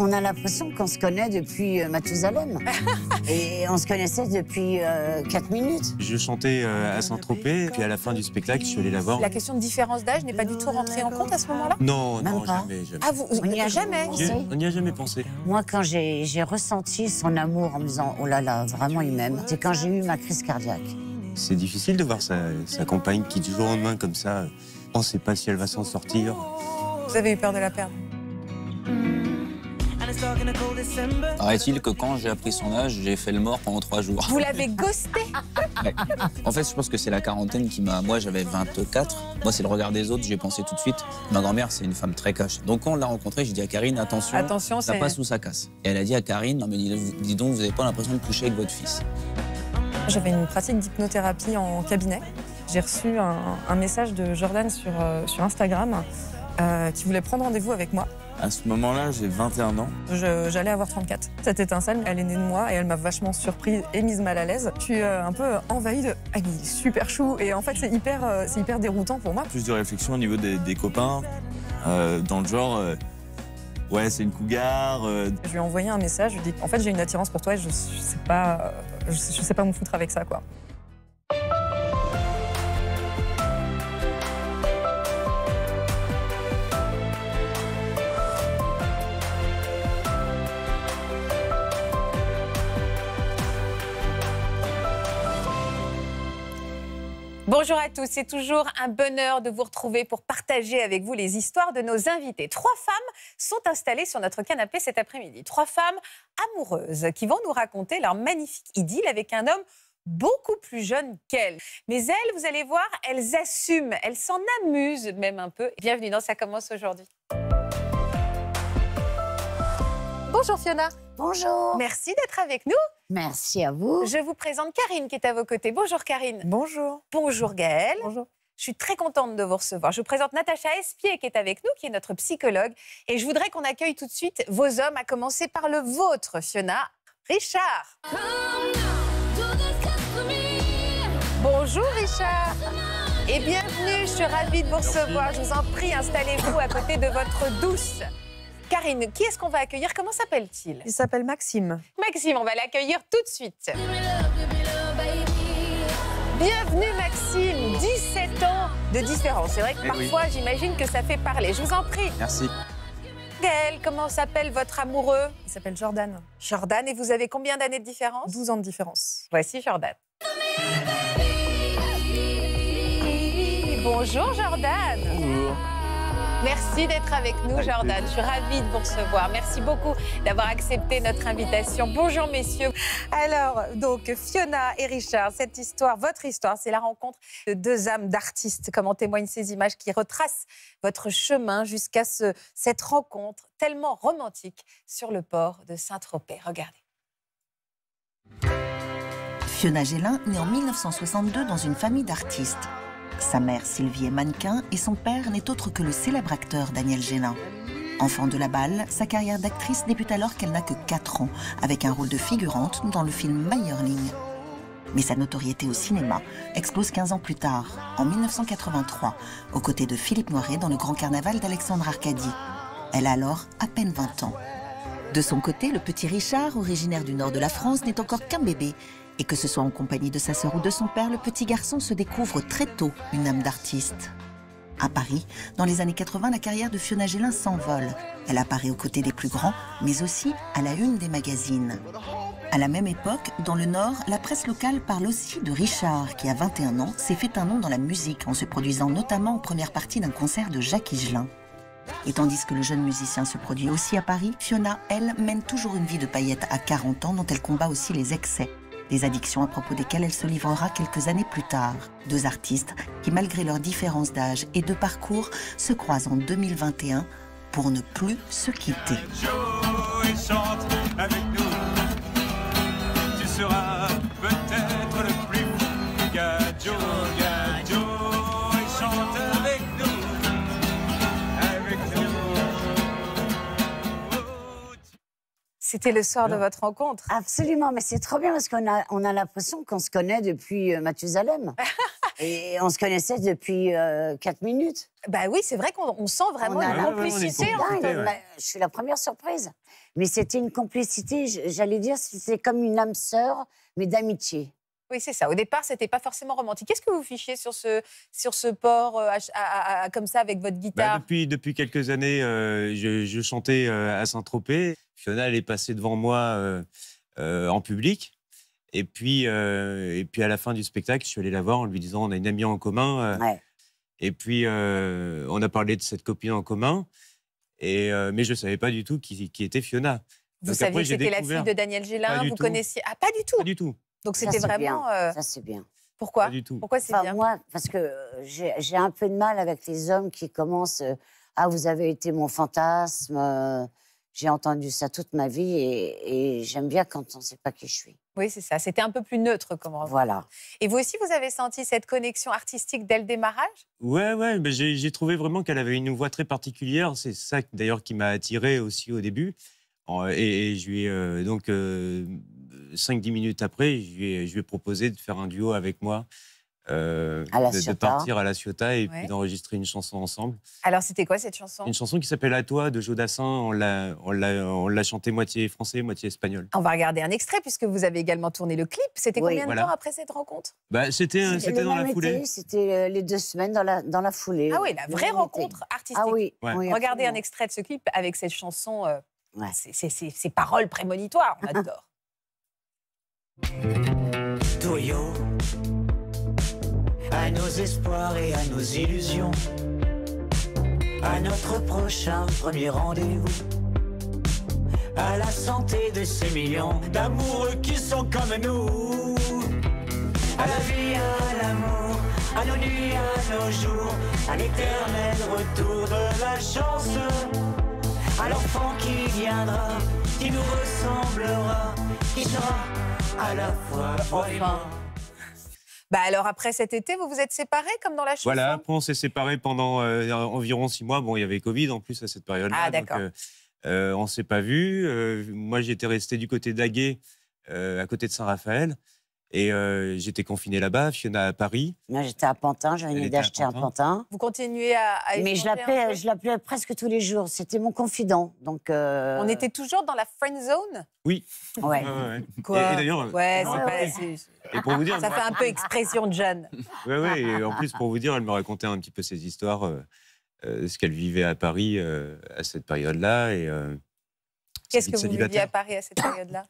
on a l'impression qu'on se connaît depuis euh, Mathusalem. et on se connaissait depuis 4 euh, minutes. Je chantais euh, à Saint-Tropez, puis à la fin du spectacle, je suis allé la voir. La question de différence d'âge n'est pas du tout rentrée en compte à ce moment-là Non, non, jamais, jamais. Ah, on n'y a euh, jamais On n'y a jamais pensé. Moi, quand j'ai ressenti son amour en me disant « Oh là là, vraiment, il m'aime », c'est quand j'ai eu ma crise cardiaque. C'est difficile de voir sa, sa, compagne qui, du jour au lendemain, comme ça, on ne sait pas si elle va s'en sortir. Vous avez eu peur de la perdre hmm. Paraît-il que quand j'ai appris son âge, j'ai fait le mort pendant trois jours. Vous l'avez ghosté En fait, je pense que c'est la quarantaine qui m'a. Moi, j'avais 24. Moi, c'est le regard des autres, j'ai pensé tout de suite. Ma grand-mère, c'est une femme très cache. Donc, quand on l'a rencontrée, j'ai dit à Karine, attention, ça passe ou ça casse. Et elle a dit à Karine, non, mais dis donc, vous n'avez pas l'impression de coucher avec votre fils. J'avais une pratique d'hypnothérapie en cabinet. J'ai reçu un, message de Jordan sur, euh, sur Instagram euh, qui voulait prendre rendez-vous avec moi à ce moment-là, j'ai 21 ans. J'allais avoir 34. Cette étincelle, elle est née de moi et elle m'a vachement surprise et mise mal à l'aise. Je suis euh, un peu envahie de « Ah, il est super chou !» Et en fait, c'est hyper, euh, c'est hyper déroutant pour moi. Plus de réflexion au niveau des, copains, euh, dans le genre Ouais, c'est une cougar Je lui ai envoyé un message, je lui ai dit « En fait, j'ai une attirance pour toi et je, sais pas... Je, je sais pas me foutre avec ça, quoi. » Bonjour à tous, c'est toujours un bonheur de vous retrouver pour partager avec vous les histoires de nos invités. Trois femmes sont installées sur notre canapé cet après-midi. Trois femmes amoureuses qui vont nous raconter leur magnifique idylle avec un homme beaucoup plus jeune qu'elles. Mais elles, vous allez voir, elles assument, elles s'en amusent même un peu. Bienvenue dans Ça commence aujourd'hui. Bonjour Fiona. Bonjour. Merci d'être avec nous. Merci à vous. Je vous présente Karine qui est à vos côtés. Bonjour Karine. Bonjour. Bonjour Gaëlle. Bonjour. Je suis très contente de vous recevoir. Je vous présente Natacha Espier qui est avec nous, qui est notre psychologue. Et je voudrais qu'on accueille tout de suite vos hommes, à commencer par le vôtre, Fiona Richard. Bonjour Richard. Et bienvenue, je suis ravie de vous recevoir. Je vous en prie, installez-vous à côté de votre douce. Karine, qui est-ce qu'on va accueillir Comment s'appelle-t-il Il s'appelle Maxime. Maxime, on va l'accueillir tout de suite. Bienvenue Maxime, 17 ans de différence. C'est vrai que eh parfois j'imagine que ça fait parler. Je vous en prie. Merci. Gaël, comment s'appelle votre amoureux Il s'appelle Jordan. Jordan, et vous avez combien d'années de différence 12 ans de différence. Voici Jordan. Bonjour Jordan. Bonjour. Merci d'être avec nous, Jordan. Je suis ravie de vous recevoir. Merci beaucoup d'avoir accepté notre invitation. Bonjour, messieurs. Alors, donc, Fiona et Richard, cette histoire, votre histoire, c'est la rencontre de deux âmes d'artistes, comme en témoignent ces images qui retracent votre chemin jusqu'à cette rencontre tellement romantique sur le port de Saint-Tropez. Regardez. Fiona Gélin, née en 1962 dans une famille d'artistes. Sa mère Sylvie est mannequin et son père n'est autre que le célèbre acteur Daniel Génin. Enfant de la balle, sa carrière d'actrice débute alors qu'elle n'a que 4 ans, avec un rôle de figurante dans le film Meyerling. Mais sa notoriété au cinéma explose 15 ans plus tard, en 1983, aux côtés de Philippe Noiret dans le grand carnaval d'Alexandre Arcadie. Elle a alors à peine 20 ans. De son côté, le petit Richard, originaire du nord de la France, n'est encore qu'un bébé et que ce soit en compagnie de sa sœur ou de son père, le petit garçon se découvre très tôt une âme d'artiste. À Paris, dans les années 80, la carrière de Fiona Gélin s'envole. Elle apparaît aux côtés des plus grands, mais aussi à la une des magazines. À la même époque, dans le Nord, la presse locale parle aussi de Richard, qui à 21 ans s'est fait un nom dans la musique en se produisant notamment en première partie d'un concert de Jacques Higelin. Et tandis que le jeune musicien se produit aussi à Paris, Fiona, elle, mène toujours une vie de paillette à 40 ans dont elle combat aussi les excès des addictions à propos desquelles elle se livrera quelques années plus tard. Deux artistes qui, malgré leurs différences d'âge et de parcours, se croisent en 2021 pour ne plus se quitter. C'était le soir de votre rencontre. Absolument, mais c'est trop bien parce qu'on a, on a l'impression qu'on se connaît depuis euh, Mathusalem. Et on se connaissait depuis euh, quatre minutes. Bah oui, c'est vrai qu'on sent vraiment une complicité. Je suis la première surprise. Mais c'était une complicité, j'allais dire, c'est comme une âme sœur, mais d'amitié. Oui, c'est ça. Au départ, c'était pas forcément romantique. Qu'est-ce que vous fichiez sur ce, sur ce port euh, comme ça avec votre bah, guitare depuis, depuis quelques années, euh, je, chantais euh, à Saint-Tropez. Fiona, elle est passée devant moi en public. Et puis, et puis, à la fin du spectacle, je suis allé la voir en lui disant on a une amie en commun. Et puis, on a parlé de cette copine en commun. Et, mais je ne savais pas du tout qui, qui était Fiona. Vous saviez que c'était la fille de Daniel Gélin Vous connaissiez Ah, pas du tout Pas du tout. Donc c'était vraiment. Euh, ça, c'est bien. Pourquoi Pas du tout. Pourquoi c'est bien Moi, parce que euh, j'ai un peu de mal avec les hommes qui commencent. Euh, ah, vous avez été mon fantasme. j'ai entendu ça toute ma vie et, j'aime bien quand on ne sait pas qui je suis. Oui, c'est ça. C'était un peu plus neutre comme Voilà. Et vous aussi, vous avez senti cette connexion artistique dès le démarrage Oui, ouais, j'ai trouvé vraiment qu'elle avait une voix très particulière. C'est ça d'ailleurs qui m'a attiré aussi au début. Et, je lui ai donc 5-10 minutes après, je lui, ai, proposé de faire un duo avec moi. Euh, de, partir à la Ciotat et d'enregistrer une chanson ensemble. Alors, c'était quoi cette chanson Une chanson qui s'appelle À toi de Dassin. On l'a chantée moitié français, moitié espagnol. On va regarder un extrait puisque vous avez également tourné le clip. C'était combien de temps après cette rencontre bah, C'était dans la foulée. C'était euh, les deux semaines dans la, foulée. Ah oui, la vraie rencontre ah artistique. Ah oui. regardez un extrait de ce clip avec cette chanson, euh, ces paroles prémonitoires, on adore. Toyo, à nos espoirs et à nos illusions, à notre prochain premier rendez-vous, à la santé de ces millions d'amoureux qui sont comme nous, à la vie, à l'amour, à nos nuits, à nos jours, à l'éternel retour de la chance, à l'enfant qui viendra, qui nous ressemblera, qui sera à Bah alors après cet été, vous vous êtes séparés comme dans la chanson Voilà, après on s'est séparés pendant euh, environ six mois. Bon, il y avait Covid en plus à cette période-là. Ah d'accord. Euh, euh, on s'est pas vus. Euh, moi j'étais resté du côté d'Aguet, à côté de Saint-Raphaël. Et euh, j'étais confiné là-bas, Fiona à Paris. Moi, j'étais à Pantin, j'avais d'acheter un Pantin. Vous continuez à. Mais je l'appelais, presque tous les jours. C'était mon confident. Donc. Euh, On était toujours dans la friend zone. Oui. Ouais. Quoi et, d'ailleurs. Ouais, euh, Et pour vous dire. Ça fait un peu expression de jeune. Oui, oui. Et en plus, pour vous dire, elle me racontait un petit peu ses histoires, ce qu'elle vivait à Paris à cette période-là et. Qu'est-ce que vous viviez à Paris à cette période-là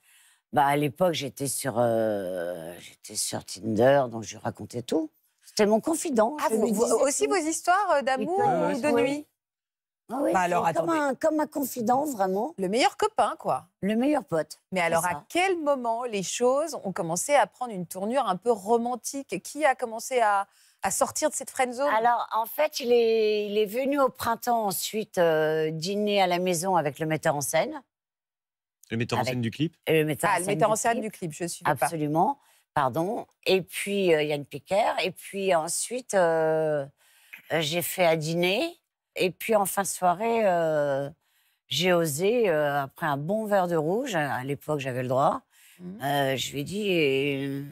bah, à l'époque, j'étais sur, euh, j'étais sur Tinder, donc je racontais tout. C'était mon confident. Ah, aussi vos histoires euh, d'amour de nuit ah bah alors, comme, un, comme, confident, vraiment. Le meilleur copain, quoi. Le meilleur pote. Mais alors, à quel moment les choses ont commencé à prendre une tournure un peu romantique Qui a commencé à, à sortir de cette friend Alors, en fait, il est, il est venu au printemps ensuite euh, dîner à la maison avec le metteur en scène. Le metteur en scène du clip et le metteur ah, en scène, du, clip. je suis Absolument. Pardon. Et puis euh, Yann Picker. Et puis ensuite, euh, euh, j'ai fait à dîner. Et puis en fin de soirée, j'ai osé, après un bon verre de rouge, hein, à l'époque j'avais le droit, mmh. je lui ai dit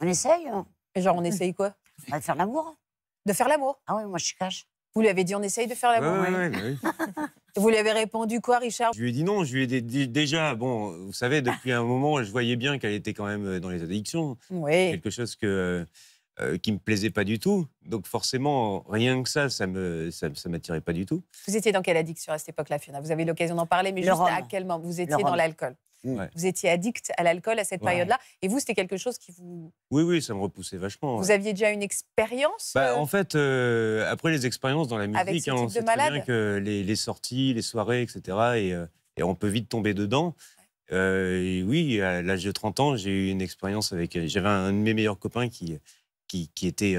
On essaye hein. Genre, on essaye quoi bah, De faire l'amour. De faire l'amour Ah oui, moi je suis cash. Vous lui avez dit on essaye de faire la Ouais, bah Vous lui avez répondu quoi, Richard Je lui ai dit non. Je lui ai déjà, bon, vous savez, depuis un moment, je voyais bien qu'elle était quand même euh, dans les addictions. Quelque chose que, ne euh, euh, qui me plaisait pas du tout. Donc forcément, rien que ça, ça me, ça, ça m'attirait pas du tout. Vous étiez dans quelle addiction à cette époque-là, Fiona Vous avez l'occasion d'en parler, mais juste à quel moment Vous étiez dans l'alcool Mmh. Vous étiez addict à l'alcool à cette période-là. Et vous, c'était quelque chose qui vous. Oui, oui, ça me repoussait vachement. Vous aviez déjà une expérience bah, euh, En fait, euh, après les expériences dans la musique, hein, on sait Très bien que les, sorties, les soirées, etc. Euh, et, on peut vite tomber dedans. Et oui, à l'âge de 30 ans, j'ai eu une expérience avec. J'avais un, de mes meilleurs copains qui, qui, qui était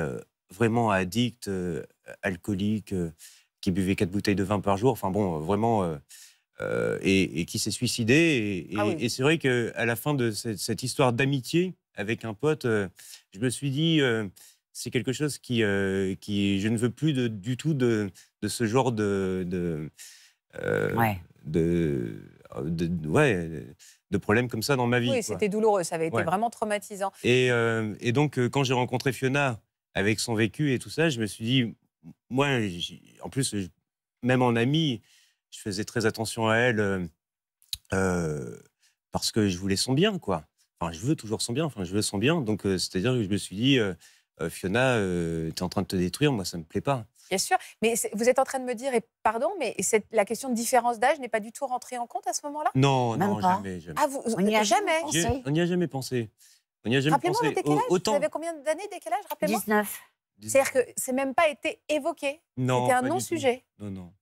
vraiment addict, alcoolique, qui buvait quatre bouteilles de vin par jour. Enfin bon, vraiment euh, et, qui s'est suicidé. Et, ah c'est vrai qu'à la fin de cette, histoire d'amitié avec un pote, euh, je me suis dit, euh, c'est quelque chose qui, qui, je ne veux plus du tout de, de, ce genre de, de, de, ouais, de problèmes comme ça dans ma vie. Oui, c'était douloureux, ça avait été vraiment traumatisant. Et, et donc, quand j'ai rencontré Fiona avec son vécu et tout ça, je me suis dit, moi, en plus, même en ami, je faisais très attention à elle euh, euh, parce que je voulais son bien, quoi. Enfin, je veux toujours son bien. Enfin, je veux son bien. Donc, euh, c'est-à-dire que je me suis dit, Fiona, tu es en train de te détruire. Moi, ça me plaît pas. Bien sûr. Mais vous êtes en train de me dire, et pardon, mais la question de différence d'âge n'est pas du tout rentrée en compte à ce moment-là Non, non, jamais, jamais. Ah, on n'y a jamais pensé. On n'y a jamais pensé. moi pensé. Décalage. Autant... Vous avez combien d'années décalage Rappelez-moi. 19. C'est-à-dire que c'est même pas été évoqué. Non. C'était un non-sujet. Non, non.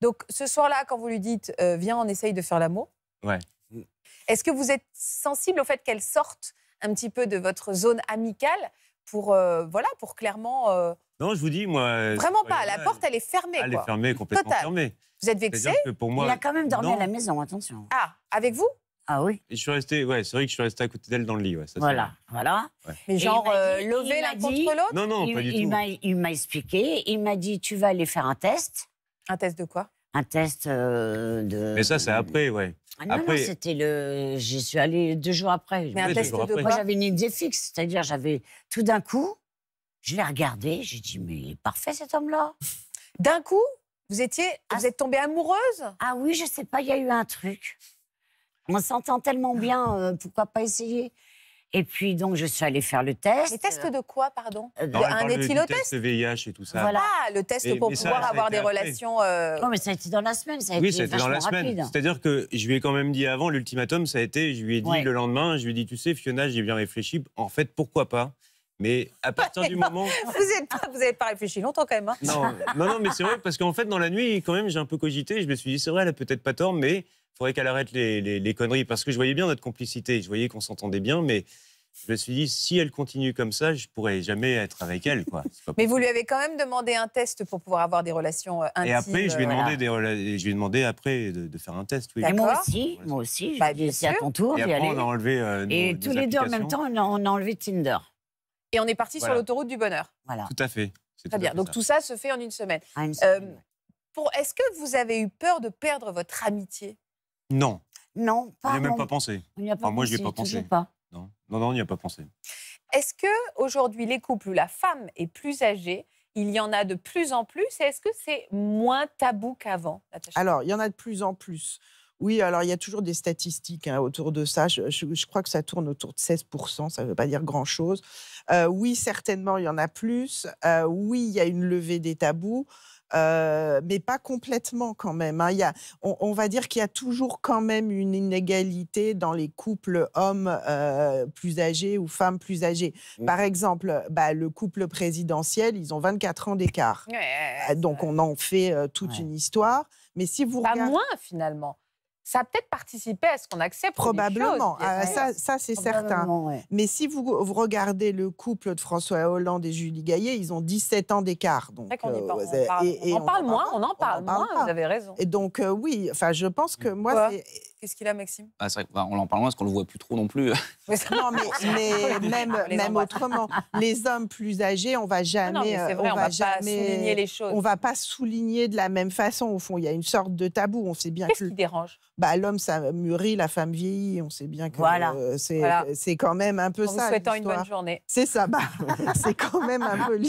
Donc ce soir-là, quand vous lui dites euh, viens, on essaye de faire l'amour. Ouais. Est-ce que vous êtes sensible au fait qu'elle sorte un petit peu de votre zone amicale pour euh, voilà pour clairement. Euh, non, je vous dis moi. Vraiment pas. La porte, elle est fermée. Elle est fermée, complètement fermée. Vous êtes vexé pour moi, Il a quand même dormi à la maison, attention. Ah, avec vous ah oui. Je suis resté, ouais, c'est vrai que je suis resté à côté d'elle dans le lit, ouais, ça, Voilà, voilà. Mais genre levé l'un contre l'autre Non, non, pas du tout. Il m'a expliqué, il m'a dit tu vas aller faire un test. Un test de quoi Un test euh, de. Mais ça, c'est après, ouais. Ah non, après... c'était le. J'y suis allée deux jours après. Mais un test de quoi J'avais une idée fixe, c'est-à-dire j'avais tout d'un coup, je l'ai regardé, j'ai dit mais parfait cet homme-là. D'un coup, vous étiez, ah, vous êtes tombée amoureuse Ah oui, je sais pas, il y a eu un truc. On s'entend tellement bien, euh, pourquoi pas essayer et puis, donc, je suis allée faire le test. Le test de quoi, pardon euh, Un non, Un éthylotest test VIH et tout ça. Voilà, ah, le test pour pouvoir avoir des relations... Non, euh, oh, mais ça a été dans la semaine, ça a été ça a dans la semaine. C'est-à-dire que je lui ai quand même dit avant, l'ultimatum, ça a été, je lui ai dit le lendemain, je lui ai dit, tu sais, Fiona, j'ai bien réfléchi, en fait, pourquoi pas mais à partir du moment. Vous n'avez pas, réfléchi longtemps quand même. Hein. non, non, mais c'est vrai, parce qu'en fait, dans la nuit, quand même, j'ai un peu cogité. Je me suis dit, c'est vrai, elle n'a peut-être pas tort, mais faudrait qu'elle arrête les, les, conneries. Parce que je voyais bien notre complicité, je voyais qu'on s'entendait bien, mais je me suis dit, si elle continue comme ça, je pourrais jamais être avec elle. Quoi. mais vous lui avez quand même demandé un test pour pouvoir avoir des relations intimes. Euh, et après, euh, je lui ai demandé, je après de, faire un test. Oui. Bah, moi aussi, moi aussi. Bah, c'est à ton tour. Et après, on a enlevé. Euh, et tous les deux en même temps, on a, enlevé Tinder. Et on est parti sur l'autoroute du bonheur. Voilà. Tout à fait. Très bien. Donc tout ça se fait en une semaine. Ah, semaine. pour, est-ce que vous avez eu peur de perdre votre amitié non. Non, On n'y a même pas pensé. pas moi, je n'y ai pas pensé. Non, non, non on n'y a pas pensé. Est-ce que aujourd'hui, les couples où la femme est plus âgée, il y en a de plus en plus. Est-ce que c'est moins tabou qu'avant Alors, il y en a de plus en plus. Oui, alors il y a toujours des statistiques hein, autour de ça. Je, crois que ça tourne autour de 16%, ça ne veut pas dire grand-chose. Euh, oui, certainement, il y en a plus. Euh, oui, il y a une levée des tabous. Euh, mais pas complètement quand même. Hein. on, va dire qu'il y a toujours quand même une inégalité dans les couples hommes plus âgés ou femmes plus âgées. Mmh. Par exemple, bah, le couple présidentiel, ils ont 24 ans d'écart. Donc on en fait toute une histoire. Mais si vous pas moins finalement ça a peut-être participé à ce qu'on accepte. Probablement, ah, ça, ça c'est certain. Mais si vous, regardez le couple de François Hollande et Julie Gaillet, ils ont 17 ans d'écart. Donc, on, en parle, moins, on en parle, moins, vous avez raison. Et donc, euh, oui, enfin, je pense que moi, Qu'est-ce qu'il a, Maxime ah, bah, On en parle moins parce qu'on ne le voit plus trop non plus. Mais non, mais, même, autrement, les hommes plus âgés, on va ah jamais, euh, vrai, on, va, jamais, pas souligner les choses. On va pas souligner de la même façon. Au fond, il y a une sorte de tabou. On sait bien qu'est-ce qui dérange bah, l'homme ça mûrit, la femme vieillit. On sait bien que voilà. Euh, c'est quand même un peu en ça. Vous souhaitant une bonne journée. C'est ça. Bah, c'est quand même un peu.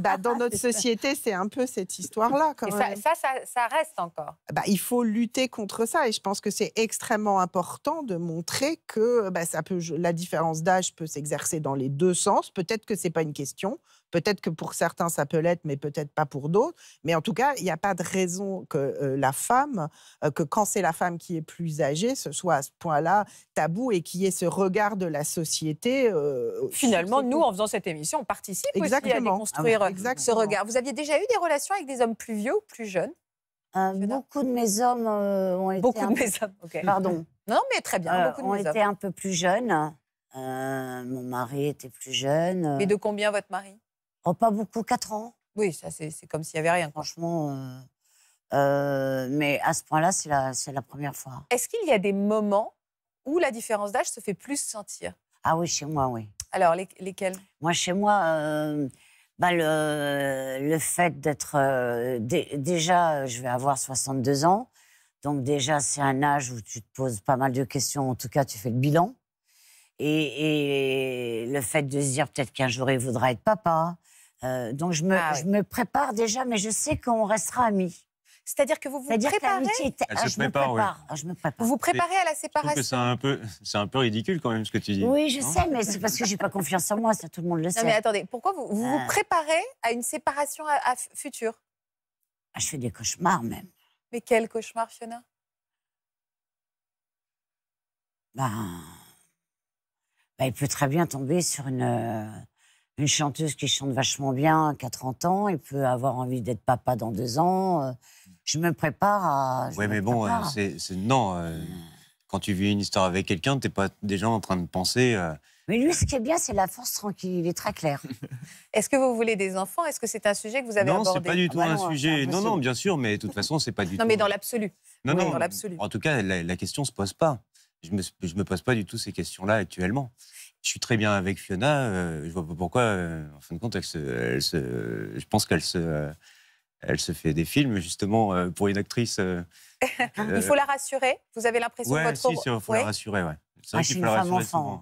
Bah, dans notre société, c'est un peu cette histoire-là. Ça, ça, ça, ça, reste encore. Bah, il faut lutter contre ça, et je pense que c'est extrêmement important de montrer que bah, ça peut, la différence d'âge peut s'exercer dans les deux sens. Peut-être que ce n'est pas une question, peut-être que pour certains ça peut l'être, mais peut-être pas pour d'autres. Mais en tout cas, il n'y a pas de raison que euh, la femme, euh, que quand c'est la femme qui est plus âgée, ce soit à ce point-là tabou et qu'il y ait ce regard de la société. Euh, Finalement, nous, en faisant cette émission, on participe aussi à déconstruire ah ce regard. Vous aviez déjà eu des relations avec des hommes plus vieux ou plus jeunes euh, beaucoup de mes hommes euh, ont été. Beaucoup de mes hommes, Pardon. Non, mais très bien. Euh, beaucoup ont été un peu plus jeunes. mon mari était plus jeune. Mais de combien votre mari Oh, pas beaucoup, 4 ans. Oui, ça, c'est comme s'il n'y avait rien. Franchement. mais à ce point-là, c'est la, la première fois. Est-ce qu'il y a des moments où la différence d'âge se fait plus sentir Ah oui, chez moi, oui. Alors, lesquels Moi, chez moi, bah, le, fait d'être. Euh, déjà, euh, je vais avoir 62 ans. Donc, déjà, c'est un âge où tu te poses pas mal de questions. En tout cas, tu fais le bilan. Et, le fait de se dire peut-être qu'un jour, il voudra être papa. Euh, donc, je me, ah je me prépare déjà, mais je sais qu'on restera amis. C'est-à-dire que vous vous préparez. Elle ah, se je prépare, me prépare. Oui. Ah, vous vous préparez à la séparation. C'est un peu, c'est un peu ridicule quand même ce que tu dis. Oui, je sais, mais c'est parce que j'ai pas confiance en moi, ça tout le monde le sait. Non mais attendez, pourquoi vous vous, ah. préparez à une séparation à, futur future ah, Je fais des cauchemars même. Mais quel cauchemar, Fiona ben, ben... il peut très bien tomber sur une euh, une chanteuse qui chante vachement bien à 30 ans, il peut avoir envie d'être papa dans deux ans. Euh, je me prépare à. Oui, mais bon, euh, c'est non. Euh, quand tu vis une histoire avec quelqu'un, t'es pas déjà en train de penser. Euh, mais lui, ce qui est bien, c'est la force tranquille. Il est très clair. Est-ce que vous voulez des enfants Est-ce que c'est un sujet que vous avez abordé Non, c'est pas du ah tout bah un sujet. Non, non, bien sûr, mais de toute façon, c'est pas du tout. Non, mais dans l'absolu. Non, non, dans l'absolu. En tout cas, la, la question se pose pas. Je me, me pose pas du tout ces questions-là actuellement je suis très bien avec Fiona. je vois pas pourquoi, en fin de compte, elle se, je pense qu'elle se, elle se fait des films justement euh, pour une actrice. Euh, il euh, faut la rassurer. Vous avez l'impression ouais, que votre. Si, il faut la rassurer. oui. Ah, je, suis une femme enfant,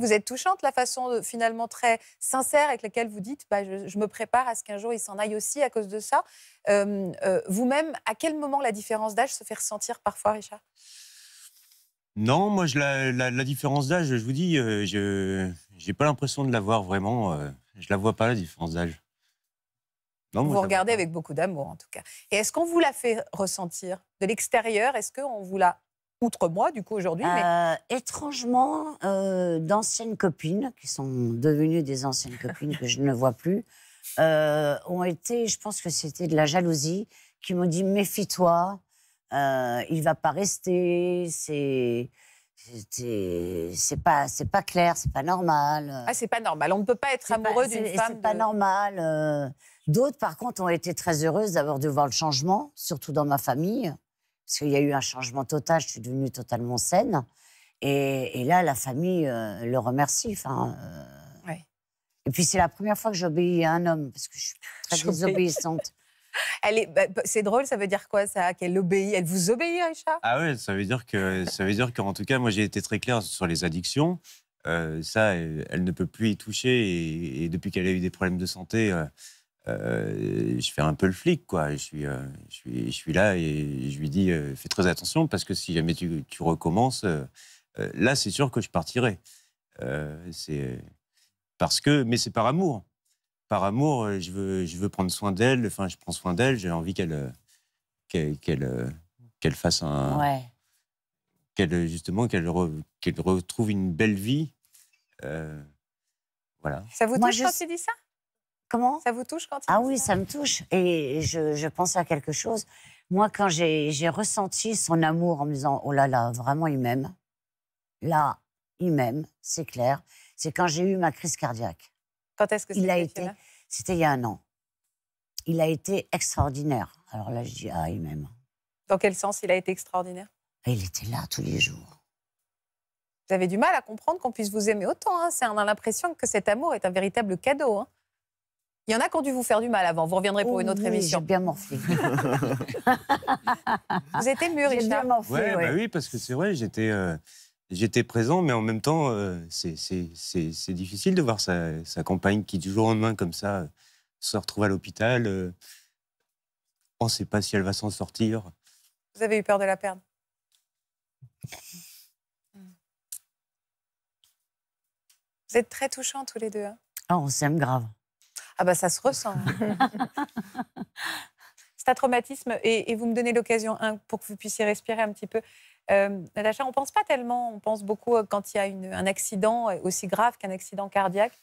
vous êtes touchante, la façon finalement très sincère avec laquelle vous dites bah, je, me prépare à ce qu'un jour il s'en aille aussi à cause de ça. Vous-même, à quel moment la différence d'âge se fait ressentir parfois, Richard Non, moi, la, différence d'âge, je vous dis, je n'ai pas l'impression de la voir vraiment. je la vois pas, la différence d'âge vous regardez avec beaucoup d'amour, en tout cas. Et est-ce qu'on vous l'a fait ressentir de l'extérieur Est-ce qu'on vous l'a, outre moi, du coup, aujourd'hui euh, Étrangement, euh, d'anciennes copines, qui sont devenues des anciennes copines que je ne vois plus, euh, ont été, je pense que c'était de la jalousie, qui m'ont dit méfie-toi, il va pas rester, c'est c'est pas c'est pas clair, c'est pas normal. Ah, c'est pas normal. On ne peut pas être amoureux d'une femme. C'est pas normal. D'autres, par contre, ont été très heureuses d'avoir de voir le changement, surtout dans ma famille, parce qu'il y a eu un changement total, je suis devenue totalement saine. Et, là, la famille euh, le remercie. Euh. Et puis, c'est la première fois que j'obéis à un homme, parce que je suis très désobéissante. Elle est, bah, bah, c'est drôle, ça veut dire quoi ça Qu'elle obéit Elle vous obéit, Aïcha Ah oui, ça veut dire que ça veut dire qu'en tout cas, moi j'ai été très claire sur les addictions. Euh, ça, elle, ne peut plus y toucher et, depuis qu'elle a eu des problèmes de santé, euh, je fais un peu le flic, quoi. Je suis, euh, je suis, là et je lui dis, euh, fais très attention parce que si jamais tu, recommences, là, c'est sûr que je partirai. c'est parce que, mais c'est par amour. Par amour, je veux, je veux prendre soin d'elle. Enfin, je prends soin d'elle. J'ai envie qu'elle, qu'elle, qu'elle, fasse un, ouais. qu'elle justement, qu'elle, qu'elle retrouve une belle vie. voilà. Ça vous touche quand tu dis ça Comment Ça vous touche quand il Ah oui, ça me touche. Et je, je pense à quelque chose. Moi, quand j'ai ressenti son amour en me disant Oh là là, vraiment, il m'aime. Là, il m'aime, c'est clair. C'est quand j'ai eu ma crise cardiaque. Quand est-ce que c'était C'était il y a un an. Il a été extraordinaire. Alors là, je dis Ah, il m'aime. Dans quel sens il a été extraordinaire Il était là tous les jours. Vous avez du mal à comprendre qu'on puisse vous aimer autant. Hein. on a l'impression que cet amour est un véritable cadeau. Hein. Il y en a qui ont dû vous faire du mal avant. Vous reviendrez pour une autre oh émission. J'ai bien morflé. vous étiez mûr, J'ai Bien morflé, bah oui, parce que c'est vrai, j'étais euh, j'étais présent, mais en même temps, euh, c'est difficile de voir sa, compagne qui, du jour au lendemain, comme ça, se retrouve à l'hôpital. Euh, on ne sait pas si elle va s'en sortir. Vous avez eu peur de la perdre hmm. Vous êtes très touchants tous les deux. Hein. Ah, on s'aime grave. Ah ben, ça se ressent. c'est un traumatisme et, vous me donnez l'occasion hein, pour que vous puissiez respirer un petit peu. Euh, Natacha, on pense pas tellement, on pense beaucoup euh, quand il y a un accident euh, aussi grave qu'un accident cardiaque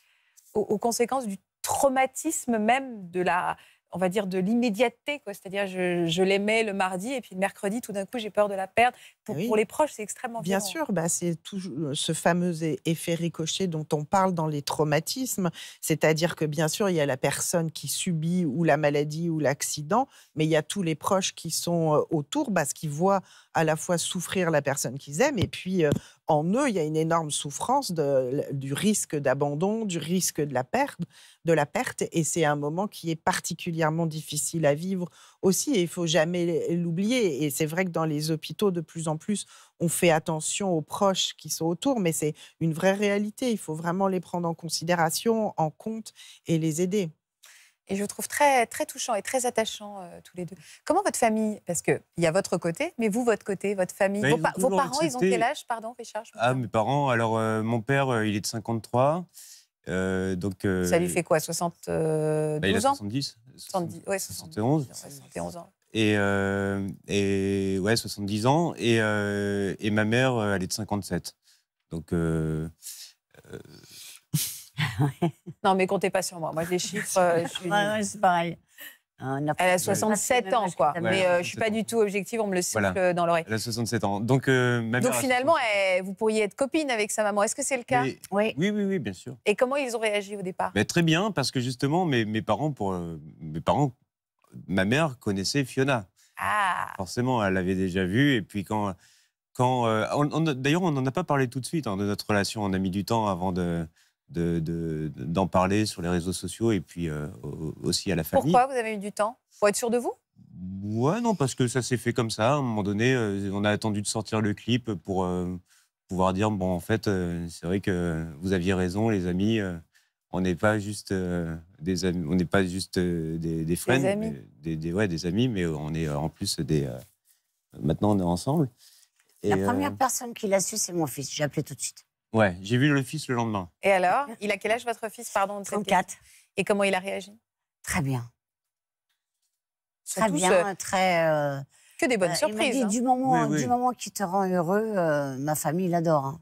aux conséquences du traumatisme même de la, on va dire, de l'immédiateté. C'est-à-dire, je, l'aimais le mardi et puis le mercredi, tout d'un coup, j'ai peur de la perdre. Pour, eh les proches, c'est extrêmement Bien sûr, bah, c'est tout euh, ce fameux effet ricochet dont on parle dans les traumatismes. C'est-à-dire que, bien sûr, il y a la personne qui subit ou la maladie ou l'accident, mais il y a tous les proches qui sont euh, autour, parce bah, qu'ils voient à la fois souffrir la personne qu'ils aiment et puis euh, en eux, il y a une énorme souffrance du risque d'abandon, du risque de la perte, de la perte, et c'est un moment qui est particulièrement difficile à vivre aussi. Et il faut jamais l'oublier. Et c'est vrai que dans les hôpitaux, de plus en plus, on fait attention aux proches qui sont autour, mais c'est une vraie réalité. Il faut vraiment les prendre en considération, en compte et les aider et je trouve très, très touchant et très attachant euh, tous les deux. Comment votre famille Parce qu'il y a votre côté, mais vous, votre côté, votre famille. Bah, vos, parents, ils ont quel âge Pardon, Richard Ah, mes parents, alors euh, mon père, euh, il est de 53. donc, Ça lui fait quoi 72 bah, ans 70, 71. 71 ans. Et, et ouais, 70 ans. Et, et ma mère, elle est de 57. Donc, non, mais comptez pas sur moi. Moi, les chiffres. Euh, c'est pareil. Ah, elle a 67 ah, ans, quoi. mais euh, je suis pas du tout objective, on me le souffle dans l'oreille. Elle a 67 ans. Donc, euh, finalement, vous pourriez être copine avec sa maman. Est-ce que c'est le cas oui. oui. oui, oui, bien sûr. Et comment ils ont réagi au départ mais Très bien, parce que justement, mes, mes parents, pour, mes parents, ma mère connaissait Fiona. Ah. Forcément, elle l'avait déjà vue. Et puis quand. quand D'ailleurs, on n'en a pas parlé tout de suite hein, de notre relation. On a mis du temps avant de d'en de, parler sur les réseaux sociaux et puis euh, aussi à la famille. Pourquoi vous avez eu du temps Pour être sûr de vous Ouais, non, parce que ça s'est fait comme ça. À un moment donné, euh, on a attendu de sortir le clip pour euh, pouvoir dire bon, en fait, c'est vrai que vous aviez raison, les amis. on n'est pas juste des amis, on n'est pas juste des, des friends, des amis. ouais, des amis, mais on est en plus des. maintenant, on est ensemble. la première personne qui l'a su, c'est mon fils. J'ai appelé tout de suite. Ouais, j'ai vu le fils le lendemain. Et alors Il a quel âge votre fils, pardon 34. Et comment il a réagi Très bien. Très bien, euh, très. Euh, que des bonnes euh, surprises. Hein. du moment, moment qui te rend heureux, ma famille l'adore. Hein.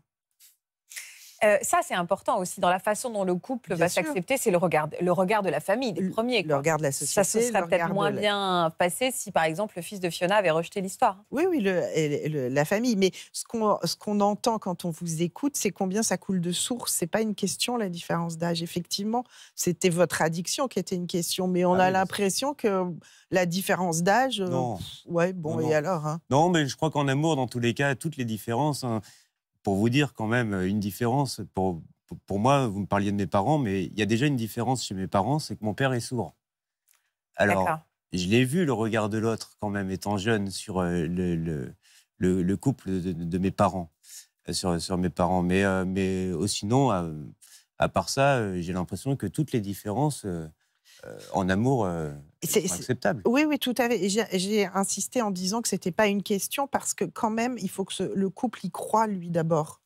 Euh, ça, c'est important aussi dans la façon dont le couple va s'accepter. C'est le regard, le regard de la famille, des premiers. Le regard de la société. Ça se serait peut-être moins bien passé si, par exemple, le fils de Fiona avait rejeté l'histoire. Oui, oui, la famille. Mais ce qu'on entend quand on vous écoute, c'est combien ça coule de source. C'est pas une question la différence d'âge. Effectivement, c'était votre addiction qui était une question, mais on ah a l'impression que la différence d'âge. Euh, non. Oui, ouais, bon, et alors hein? Non, mais je crois qu'en amour, dans tous les cas, toutes les différences. Hein, pour vous dire quand même euh, une différence. Pour, pour moi, vous me parliez de mes parents, mais il y a déjà une différence chez mes parents, c'est que mon père est sourd. Alors, je l'ai vu, le regard de l'autre, quand même, étant jeune, sur euh, le, le, le, couple de, mes parents, euh, sur, sur mes parents. Mais, mais sinon, à, part ça, j'ai l'impression que toutes les différences, euh, en amour euh, c'est acceptable. Oui, oui, tout à fait. J'ai insisté en disant que ce n'était pas une question parce que quand même, il faut que le couple y croit lui d'abord.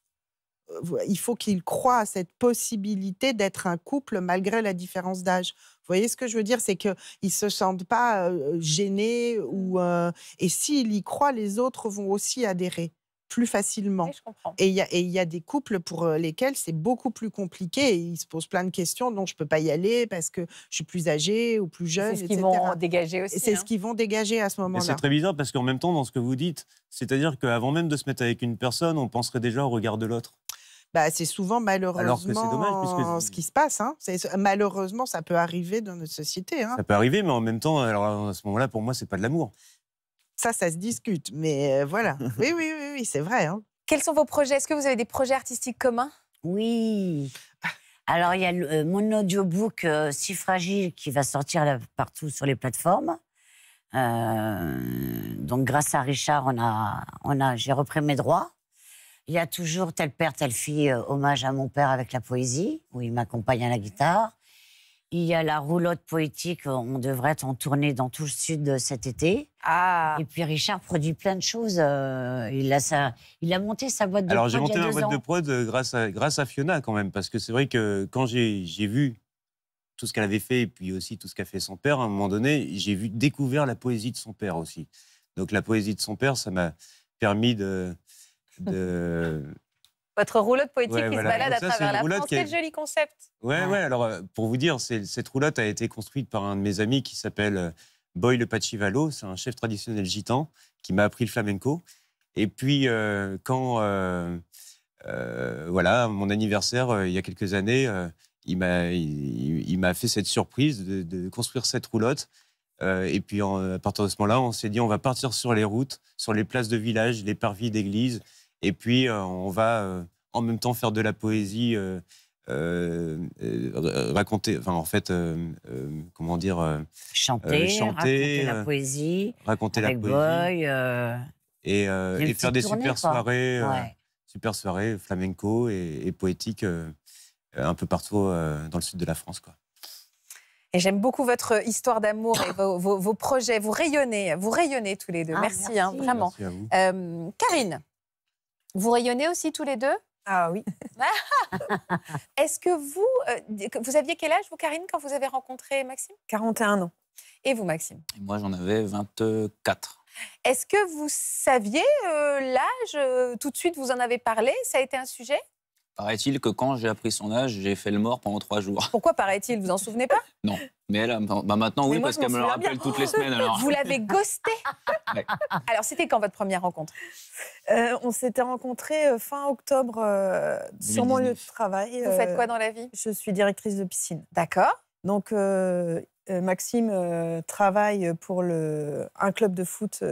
Euh, il faut qu'il croit à cette possibilité d'être un couple malgré la différence d'âge. Vous voyez ce que je veux dire C'est qu'ils ne se sentent pas gênés ou, et s'il y croit, les autres vont aussi adhérer plus facilement. Et il y, a des couples pour euh, lesquels c'est beaucoup plus compliqué. Et ils se posent plein de questions dont je ne peux pas y aller parce que je suis plus âgée ou plus jeune. C'est ce qu'ils vont dégager C'est ce qu'ils vont dégager à ce moment-là. C'est très bizarre parce qu'en même temps, dans ce que vous dites, c'est-à-dire qu'avant même de se mettre avec une personne, on penserait déjà au regard de l'autre. Bah, c'est souvent malheureusement Alors dommage, ce qui se passe. Hein. Malheureusement, ça peut arriver dans notre société. Hein. Ça peut arriver, mais en même temps, alors à ce moment-là, pour moi, c'est pas de l'amour. Ça, ça se discute, mais euh, voilà. Oui, oui, oui, oui c'est vrai. Hein. Quels sont vos projets Est-ce que vous avez des projets artistiques communs Oui. Alors, il y a euh, mon audiobook euh, Si Fragile qui va sortir partout sur les plateformes. donc, grâce à Richard, on a, on a, j'ai repris mes droits. Il y a toujours Tel père, telle fille, hommage à mon père avec la poésie, où il m'accompagne à la guitare. Il y a la roulotte poétique, on devrait en tourner dans tout le sud euh, cet été. Ah. Et puis Richard produit plein de choses. Euh, il, a sa, il a monté sa boîte de Alors, prod. Alors j'ai monté ma boîte de prod euh, grâce à, grâce à Fiona quand même, parce que c'est vrai que quand j'ai vu tout ce qu'elle avait fait et puis aussi tout ce qu'a fait son père, à un moment donné, j'ai vu découvert la poésie de son père aussi. Donc la poésie de son père, ça m'a permis de votre roulotte poétique qui se balade à travers la France. Quel joli concept. Ouais, ouais. Alors, euh, pour vous dire, cette roulotte a été construite par un de mes amis qui s'appelle euh, Boy le Pachivalo. C'est un chef traditionnel gitan qui m'a appris le flamenco. Et puis, euh, quand, voilà, mon anniversaire, il y a quelques années, il m'a il, fait cette surprise de, construire cette roulotte. et puis, à partir de ce moment-là, on s'est dit, on va partir sur les routes, sur les places de village, les parvis d'église. Et puis, euh, on va euh, en même temps faire de la poésie, euh, raconter, enfin, en fait, comment dire. chanter, chanter, raconter la poésie. Raconter la poésie. Boy, et, faire des super soirées. super soirées, flamenco et, poétique un peu partout dans le sud de la France. Quoi. Et j'aime beaucoup votre histoire d'amour et vos, projets. Vous rayonnez, vous rayonnez tous les deux. Ah, hein, merci, vraiment. Karine, vous rayonnez aussi tous les deux Ah oui. Est-ce que vous, euh, vous aviez quel âge, vous, Karine, quand vous avez rencontré Maxime 41 ans. Et vous, Maxime Moi, j'en avais 24. Est-ce que vous saviez euh, l'âge euh, Tout de suite, vous en avez parlé Ça a été un sujet Paraît-il que quand j'ai appris son âge, j'ai fait le mort pendant trois jours. Pourquoi paraît-il Vous en souvenez pas Non. Mais elle, bah, bah, maintenant, oui, parce qu'elle me le rappelle toutes les semaines. Alors. Vous l'avez ghosté Alors, c'était quand votre première rencontre euh, On s'était rencontrés euh, fin octobre euh, sur mon lieu de travail. Vous faites quoi dans la vie Je suis directrice de piscine. D'accord. Donc, Maxime travaille pour le, un club de foot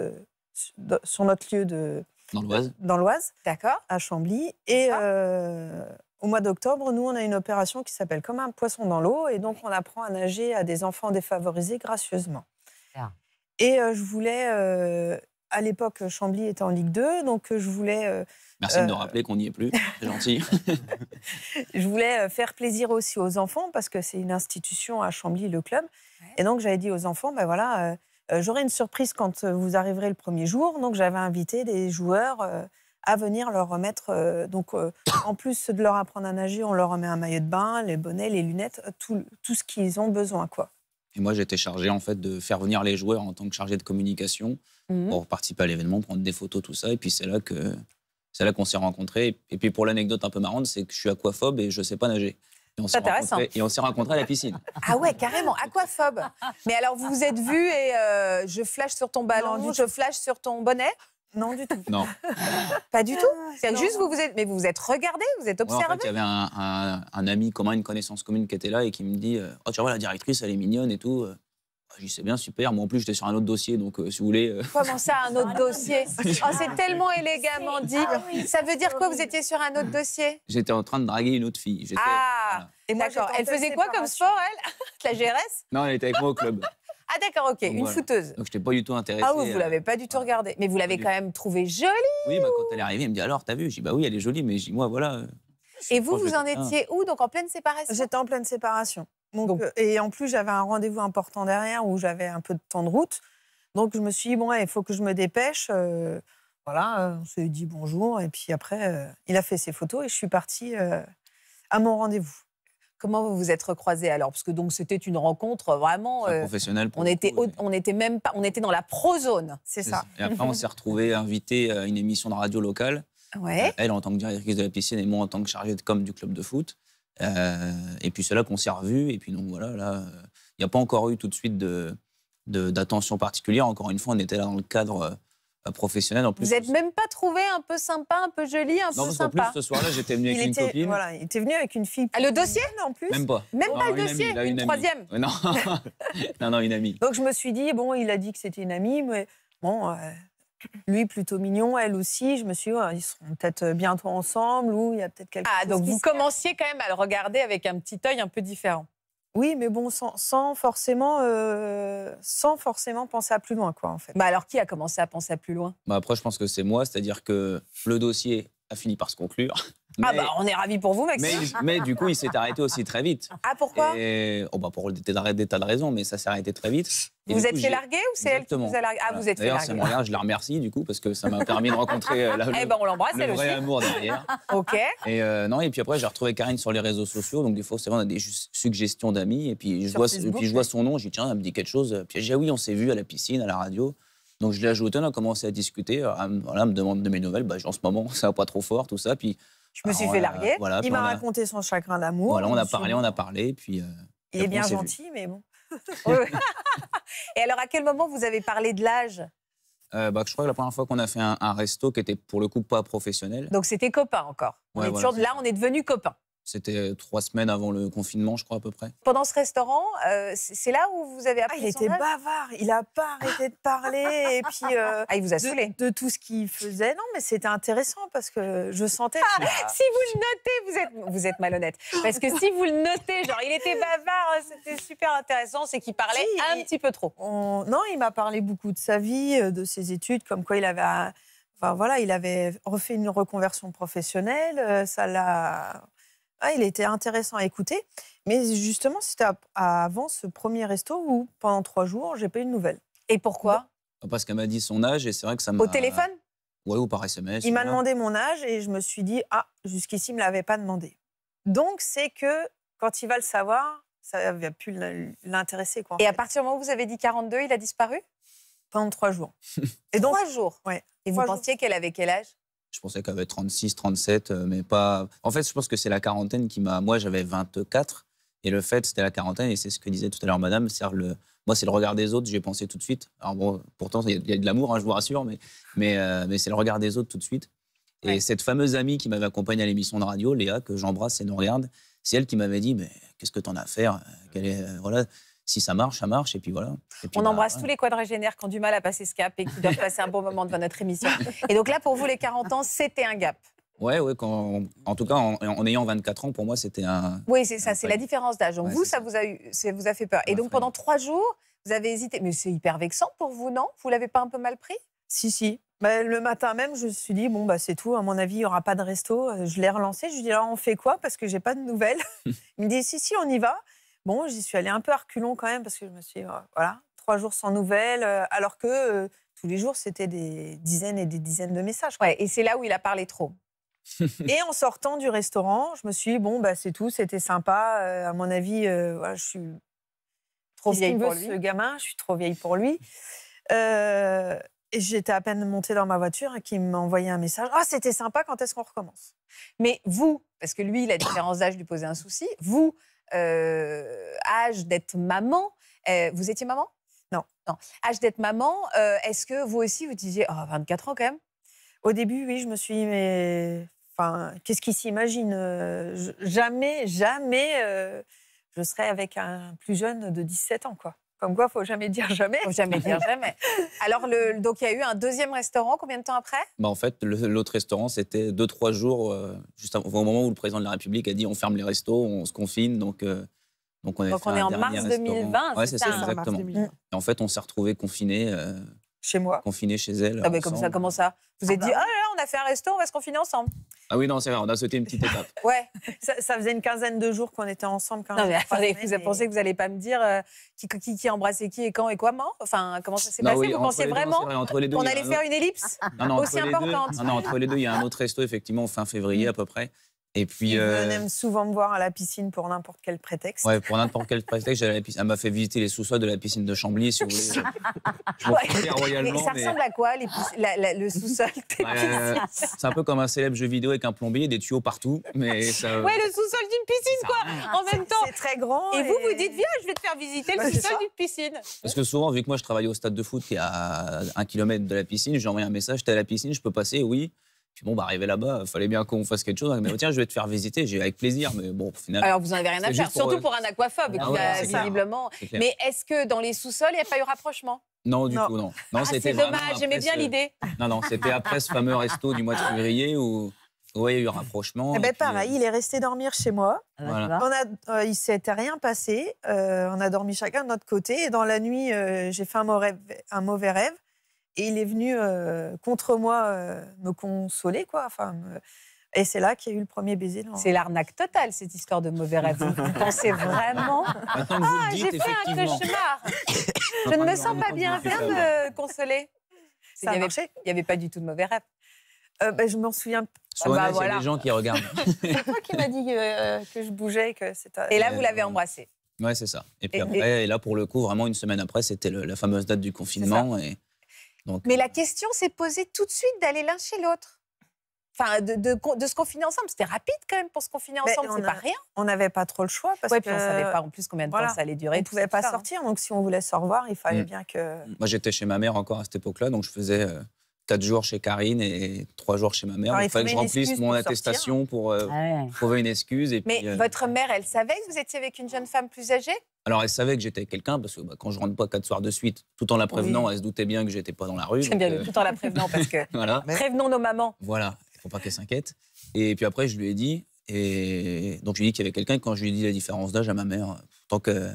sur notre lieu de, dans l'Oise Dans l'Oise. D'accord. À Chambly. Et euh, au mois d'octobre, nous, on a une opération qui s'appelle Comme un poisson dans l'eau. Et donc, on apprend à nager à des enfants défavorisés gracieusement. Et euh, je voulais. Euh, à l'époque, Chambly était en Ligue 2, donc je voulais. Merci de nous rappeler qu'on n'y est plus, c'est gentil. je voulais faire plaisir aussi aux enfants parce que c'est une institution à Chambly, le club. Et donc j'avais dit aux enfants, ben voilà, euh, j'aurai une surprise quand euh, vous arriverez le premier jour. Donc, j'avais invité des joueurs euh, à venir leur remettre. donc, en plus de leur apprendre à nager, on leur remet un maillot de bain, les bonnets, les lunettes, tout, ce qu'ils ont besoin, quoi. Et moi, j'étais chargé en fait de faire venir les joueurs en tant que chargé de communication mmh. pour participer à l'événement, prendre des photos, tout ça. Et puis c'est là que c'est là qu'on s'est rencontrés. Et puis pour l'anecdote un peu marrante, c'est que je suis aquaphobe et je ne sais pas nager. Et on s'est rencontrés, à la piscine. Ah ouais, carrément, aquaphobe. Mais alors, vous vous êtes vus et euh, je flash sur ton ballon, je flash sur ton bonnet non, du tout. Non. Pas du tout. Ah, C'est juste vous vous êtes, mais vous vous êtes regardé, vous êtes observé. il y avait un, un, ami commun, une connaissance commune qui était là et qui me dit, euh, oh tu vois la directrice, elle est mignonne et tout. Euh. Je dis, c'est bien, super. Moi, en plus, j'étais sur un autre dossier, donc euh, si vous voulez. Euh, Comment ça, un autre dossier oh, C'est tellement élégamment dit. Ah ça veut dire quoi Vous étiez sur un autre dossier J'étais en train de draguer une autre fille. Ah D'accord. Elle faisait quoi comme sport, elle La GRS Non, elle était avec moi au club. Ah d'accord, ok, une fouteuse. Donc je n'étais pas du tout intéressé. Ah oui, vous l'avez pas du tout regardée. Mais vous l'avez quand même trouvée jolie. Oui, bah, quand elle est arrivée, elle me dit alors, t'as vu Je dis bah oui, elle est jolie, mais je dis moi voilà. Euh, Et vous, vous en étiez où Donc en pleine séparation J'étais en pleine séparation. Euh, et en plus, j'avais un rendez-vous important derrière où j'avais un peu de temps de route. Donc, je me suis dit, bon, il faut que je me dépêche. Euh, voilà, on s'est dit bonjour. Et puis après, euh, il a fait ses photos et je suis partie à mon rendez-vous. Comment vous vous êtes recroisés alors Parce que donc c'était une rencontre vraiment professionnelle. on était on était même pas on était dans la prozone, c'est ça. Et après on s'est retrouvés invités à une émission de radio locale. elle en tant que directrice de la piscine et moi en tant que chargée de com du club de foot. Euh, et puis c'est là qu'on s'est revus. Et puis donc voilà, là, euh, il n'y a pas encore eu tout de suite d'attention particulière. Encore une fois, on était là dans le cadre euh, professionnel. En plus, vous n'êtes même pas trouvé un peu sympa, un peu joli, un peu sympa. Non, plus, ce soir-là, j'étais venu avec une copine. Voilà, il était venu avec une fille. Ah, le dossier, en plus Même pas. Même pas le dossier, une, troisième. Non. non, une amie. Donc je me suis dit, bon, il a dit que c'était une amie, mais bon lui plutôt mignon, elle aussi. Je me suis dit, ils seront peut-être euh, bientôt ensemble ou il y a peut-être quelque ah, Donc vous commenciez quand même à le regarder avec un petit œil un peu différent. Oui, mais bon, sans, forcément, euh, sans forcément penser à plus loin, quoi, en fait. Bah, alors, qui a commencé à penser à plus loin bah Après, je pense que c'est moi, c'est-à-dire que le dossier, a fini par se conclure. ah bah on est ravis pour vous, Maxime. Mais, du coup, il s'est arrêté aussi très vite. Ah pourquoi oh bah Pour des tas de raisons, mais ça s'est arrêté très vite. vous êtes largué ou c'est elle qui vous Ah, vous êtes fait larguer. D'ailleurs, c'est mon je la remercie du coup, parce que ça m'a permis de rencontrer euh, la, eh ben, on l'embrasse, le, vrai amour derrière. ok. Et, euh, non, et puis après, j'ai retrouvé Karine sur les réseaux sociaux, donc des fois, c'est vrai, on a des suggestions d'amis, et puis je, vois, puis je vois son nom, je dis tiens, elle me dit quelque chose, puis j'ai ah oui, on s'est vu à la piscine, à la radio. Donc je l'ai ajouté, on a commencé à discuter. Euh, à, voilà, me demande de mes nouvelles. Bah, en ce moment, ça va pas trop fort, tout ça. Puis, je me suis fait larguer. il m'a raconté son chagrin d'amour. Voilà, on a parlé, on a parlé. Puis, euh, il est bien gentil, mais bon. Et alors, à quel moment vous avez parlé de l'âge euh, bah, je crois que la première fois qu'on a fait un, resto qui était pour le coup pas professionnel. Donc c'était copain encore. là, on est devenu copain. C'était euh, trois semaines avant le confinement, je crois, à peu près. Pendant ce restaurant, euh, c'est là où vous avez ah, appris Il était bavard, il n'a pas arrêté de parler. et puis, euh, ah, il vous a saoulé. De, tout ce qu'il faisait. Non, mais c'était intéressant parce que je sentais. Ah, si vous le notez, vous êtes, vous êtes malhonnête. Parce que si vous le notez, genre, il était bavard, c'était super intéressant, c'est qu'il parlait un petit peu trop. Non, il m'a parlé beaucoup de sa vie, de ses études, comme quoi il avait. Enfin voilà, il avait refait une reconversion professionnelle, ça l'a ah, il était intéressant à écouter. Mais justement, c'était avant ce premier resto où, pendant trois jours, j'ai pas eu de nouvelles. Et pourquoi bah, Parce qu'elle m'a dit son âge et c'est vrai que ça m'a. Au téléphone Ouais, ou par SMS. Il m'a demandé mon âge et je me suis dit, ah, jusqu'ici, il ne me l'avait pas demandé. Donc, c'est que quand il va le savoir, ça a va plus l'intéresser. Quoi, et à partir du moment où vous avez dit 42, il a disparu Pendant trois jours. et donc, trois jours Ouais. Et vous pensiez qu'elle avait quel âge je pensais qu'elle avait 36, 37, mais pas. En fait, je pense que c'est la quarantaine qui m'a. Moi, j'avais 24. Et le fait, c'était la quarantaine. Et c'est ce que disait tout à l'heure madame. cest le... Moi, c'est le regard des autres, J'ai pensé tout de suite. Alors, bon, pourtant, il y, a de l'amour, hein, je vous rassure, mais, mais, euh, mais c'est le regard des autres tout de suite. Et cette fameuse amie qui m'avait accompagné à l'émission de radio, Léa, que j'embrasse et nous regarde, c'est elle qui m'avait dit mais Qu'est-ce que t'en as à faire euh, est, euh, voilà si ça marche, ça marche, et puis voilà. on bah, embrasse tous les quadragénaires qui ont du mal à passer ce cap et qui doivent passer un bon moment devant notre émission. Et donc là, pour vous, les 40 ans, c'était un gap Oui, ouais en tout cas, en, ayant 24 ans, pour moi, c'était un. Oui, c'est ça, c'est la différence d'âge. Donc vous, ça, vous a vous a fait peur. Et donc pendant trois jours, vous avez hésité. Mais c'est hyper vexant pour vous, non Vous l'avez pas un peu mal pris Si, si. Bah, le matin même, je me suis dit, bon, bah, c'est tout, à mon avis, il n'y aura pas de resto. Euh, je l'ai relancé, je lui ai dit, on fait quoi Parce que j'ai pas de nouvelles. il me dit, si, si, on y va. Bon, j'y suis allée un peu reculons quand même parce que je me suis oh, voilà, trois jours sans nouvelles, euh, alors que euh, tous les jours, c'était des dizaines et des dizaines de messages. Ouais, et c'est là où il a parlé trop. et en sortant du restaurant, je me suis dit, bon, bah, c'est tout, c'était sympa. Euh, à mon avis, je suis trop vieille pour lui. Ce gamin, je suis trop vieille pour lui. Et J'étais à peine montée dans ma voiture et qu'il m'a envoyé un message. Ah, c'était sympa, quand est-ce qu'on recommence Mais vous, parce que lui, la différence d'âge lui posait un souci, vous, euh, âge d'être maman. Euh, vous étiez maman Non, non. Âge d'être maman, euh, est-ce que vous aussi vous disiez 24 ans quand même Au début, oui, je me suis dit, mais Enfin, qu'est-ce qu'il s'imagine Jamais, jamais je serais avec un plus jeune de 17 ans, quoi. Comme quoi, faut jamais dire jamais. Faut jamais dire jamais. Alors, le, donc, il y a eu un deuxième restaurant. Combien de temps après bah, En fait, l'autre restaurant, c'était deux, trois jours, euh, juste au moment où le président de la République a dit on ferme les restos, on se confine. Donc, euh, donc on, est en mars 2020. c'est ça, exactement. Et en fait, on s'est retrouvés confiné. Euh, chez moi. Confinée chez elle. Ah, mais comme ça, comment ça Vous avez ah êtes dit, bah. ah là, on a fait un resto, on va se confiner ensemble. Ah oui, non, c'est vrai, on a sauté une petite étape. ouais, ça, faisait une quinzaine de jours qu'on était ensemble quand non, vous avez pensé que vous n'allez pas me dire euh, qui, qui, qui, embrassait qui et quand et quoi mort Enfin, comment ça s'est bah passé Vous pensiez vraiment qu'on allait faire une ellipse Aussi importante non, non, entre les deux, il y a un autre resto, effectivement, fin février mm. à peu près. Et puis, on euh, aime souvent me voir à la piscine pour n'importe quel prétexte. Ouais, pour n'importe quel prétexte, elle m'a fait visiter les sous-sols de la piscine de Chambly, si vous ça ressemble à quoi le sous-sol bah, C'est un peu comme un célèbre jeu vidéo avec un plombier, des tuyaux partout. Mais ça... Euh, ouais, le sous-sol d'une piscine, quoi. en même temps. C'est très grand. Et, vous vous dites viens, je vais te faire visiter le sous-sol d'une piscine. Parce que souvent, vu que moi je travaille au stade de foot qui est à un kilomètre de la piscine, j'ai envoyé un message, t'es à la piscine, je peux passer, oui bon, bah, arrivé là-bas, il euh, fallait bien qu'on fasse quelque chose. Mais tiens, je vais te faire visiter, j'ai avec plaisir. Mais bon, finalement. Alors, vous n'en avez rien à faire, surtout euh, pour, un aquaphobe, ah visiblement. mais est-ce que dans les sous-sols, il n'y a pas eu rapprochement non, du non. non. Ah, c'était c'est dommage, j'aimais bien l'idée. Non, non, c'était après ce fameux resto du mois de février où, oui, il y a eu rapprochement. Eh ben, pareil, euh, il est resté dormir chez moi. Ah, voilà. On a, il ne s'était rien passé. on a dormi chacun de notre côté. Et dans la nuit, j'ai fait un mauvais, un mauvais rêve. Et il est venu euh, contre moi euh, me consoler, quoi. Enfin, euh, Et c'est là qu'il y a eu le premier baiser. C'est l'arnaque totale, cette histoire de mauvais rêve. vous pensez vraiment Ah, j'ai fait un cauchemar Je ne me sens pas bien, viens me consoler. Ça il n'y avait, pas du tout de mauvais rêve. Ben, je m'en souviens Soit bah, y gens qui regardent. c'est toi qui m'as dit que, je bougeais. Que et là, vous l'avez embrassé. Ouais, c'est ça. Et et là, pour le coup, vraiment, une semaine après, c'était la fameuse date du confinement. Et mais euh, la question s'est posée tout de suite d'aller l'un chez l'autre. Enfin, de, de, se confiner ensemble. C'était rapide quand même pour se confiner ensemble, c'est pas rien. On n'avait pas trop le choix parce qu'on que... on savait pas en plus combien de temps ça allait durer. On ne pouvait pas hein. sortir, donc si on voulait se revoir, il fallait mm. bien que... Moi j'étais chez ma mère encore à cette époque-là, donc je faisais... Euh, 4 jours chez Karine et trois jours chez ma mère. il fallait que je remplisse mon attestation pour euh, ah trouver une excuse. Et Mais euh, votre mère, elle savait que vous étiez avec une jeune femme plus âgée alors, elle savait que j'étais quelqu'un, parce que bah, quand je rentre pas quatre soirs de suite, tout en la prévenant, elle se doutait bien que j'étais pas dans la rue. bien, euh, tout en la prévenant, parce que prévenons nos mamans. Voilà, il faut pas qu'elle s'inquiète. Et puis après, je lui ai dit, et donc je lui ai dit qu'il y avait quelqu'un, quand je lui ai dit la différence d'âge à ma mère, tant que,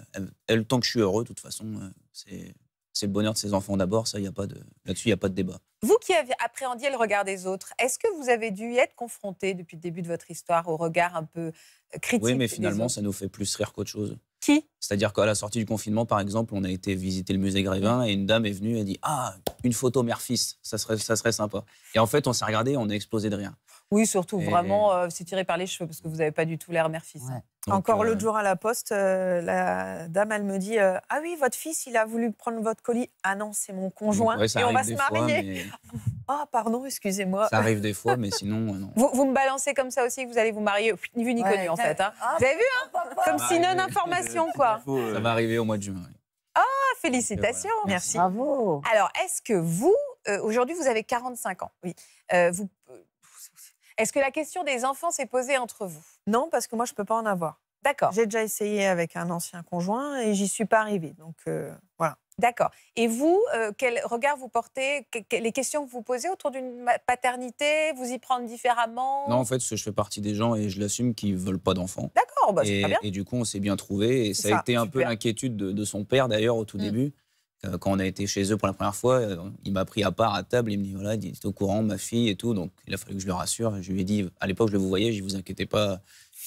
elle, tant que je suis heureux, de toute façon, c'est c'est le bonheur de ses enfants d'abord, ça, y a pas de... là-dessus, il n'y a pas de débat. Vous qui avez appréhendiez le regard des autres, est-ce que vous avez dû être confronté depuis le début de votre histoire au regard un peu euh, critique Oui, mais finalement, ça nous fait plus rire qu'autre chose. Qui C'est-à-dire qu'à la sortie du confinement, par exemple, on a été visiter le musée Grévin et une dame est venue et a dit Ah, une photo mère-fils, ça serait, ça serait sympa. Et en fait, on s'est regardé, on a explosé de rire. Oui, surtout vraiment, euh, c'est tiré par les cheveux parce que vous n'avez pas du tout l'air mère-fils. Hein. Encore euh, l'autre jour à la poste, euh, la dame, elle me dit Ah oui, votre fils, il a voulu prendre votre colis. Ah non, c'est mon conjoint. et on va se marier. Ah, oh, pardon, excusez-moi. Ça arrive des fois, mais sinon, non. Vous, vous, me balancez comme ça aussi que vous allez vous marier, ni vu ni connu, en fait. Hein. Ah, vous avez vu, hein Comme si non-information, quoi. Ça va arriver au mois de juin. Ah, oh, félicitations. Merci. Bravo. Alors, est-ce que vous, aujourd'hui, vous avez 45 ans. Oui. vous est-ce que la question des enfants s'est posée entre vous Non, parce que moi, je ne peux pas en avoir. D'accord. J'ai déjà essayé avec un ancien conjoint et j'y suis pas arrivée. Donc euh, voilà. D'accord. Et vous, euh, quel regard vous portez Les questions que vous posez autour d'une paternité, vous y prendre différemment Non, en fait, je fais partie des gens et je l'assume qui veulent pas d'enfants. D'accord, bah, bien. Et du coup, on s'est bien trouvé. Et ça, a été un peu l'inquiétude de, son père d'ailleurs au tout mmh. début. Euh, quand on a été chez eux pour la première fois, euh, il m'a pris à part à table, il me dit voilà, il est au courant, ma fille et tout. Donc il a fallu que je le rassure. Je lui ai dit, à l'époque, je le vous voyais, je vous inquiétez pas.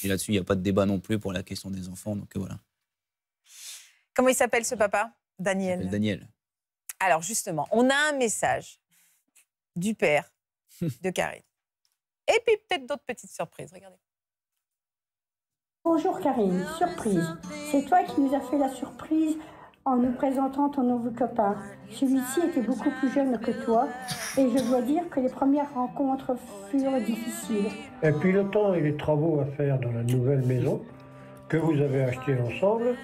Et là-dessus, il n'y a pas de débat non plus pour la question des enfants. Donc euh, voilà. Comment il s'appelle ce papa Daniel. Daniel. Alors justement, on a un message du père de Karine. Et puis peut-être d'autres petites surprises. Regardez. Bonjour Karine, surprise. C'est toi qui nous as fait la surprise en nous présentant ton nouveau copain. Celui-ci était beaucoup plus jeune que toi et je dois dire que les premières rencontres furent difficiles. Et puis le temps et les travaux à faire dans la nouvelle maison que vous avez achetée ensemble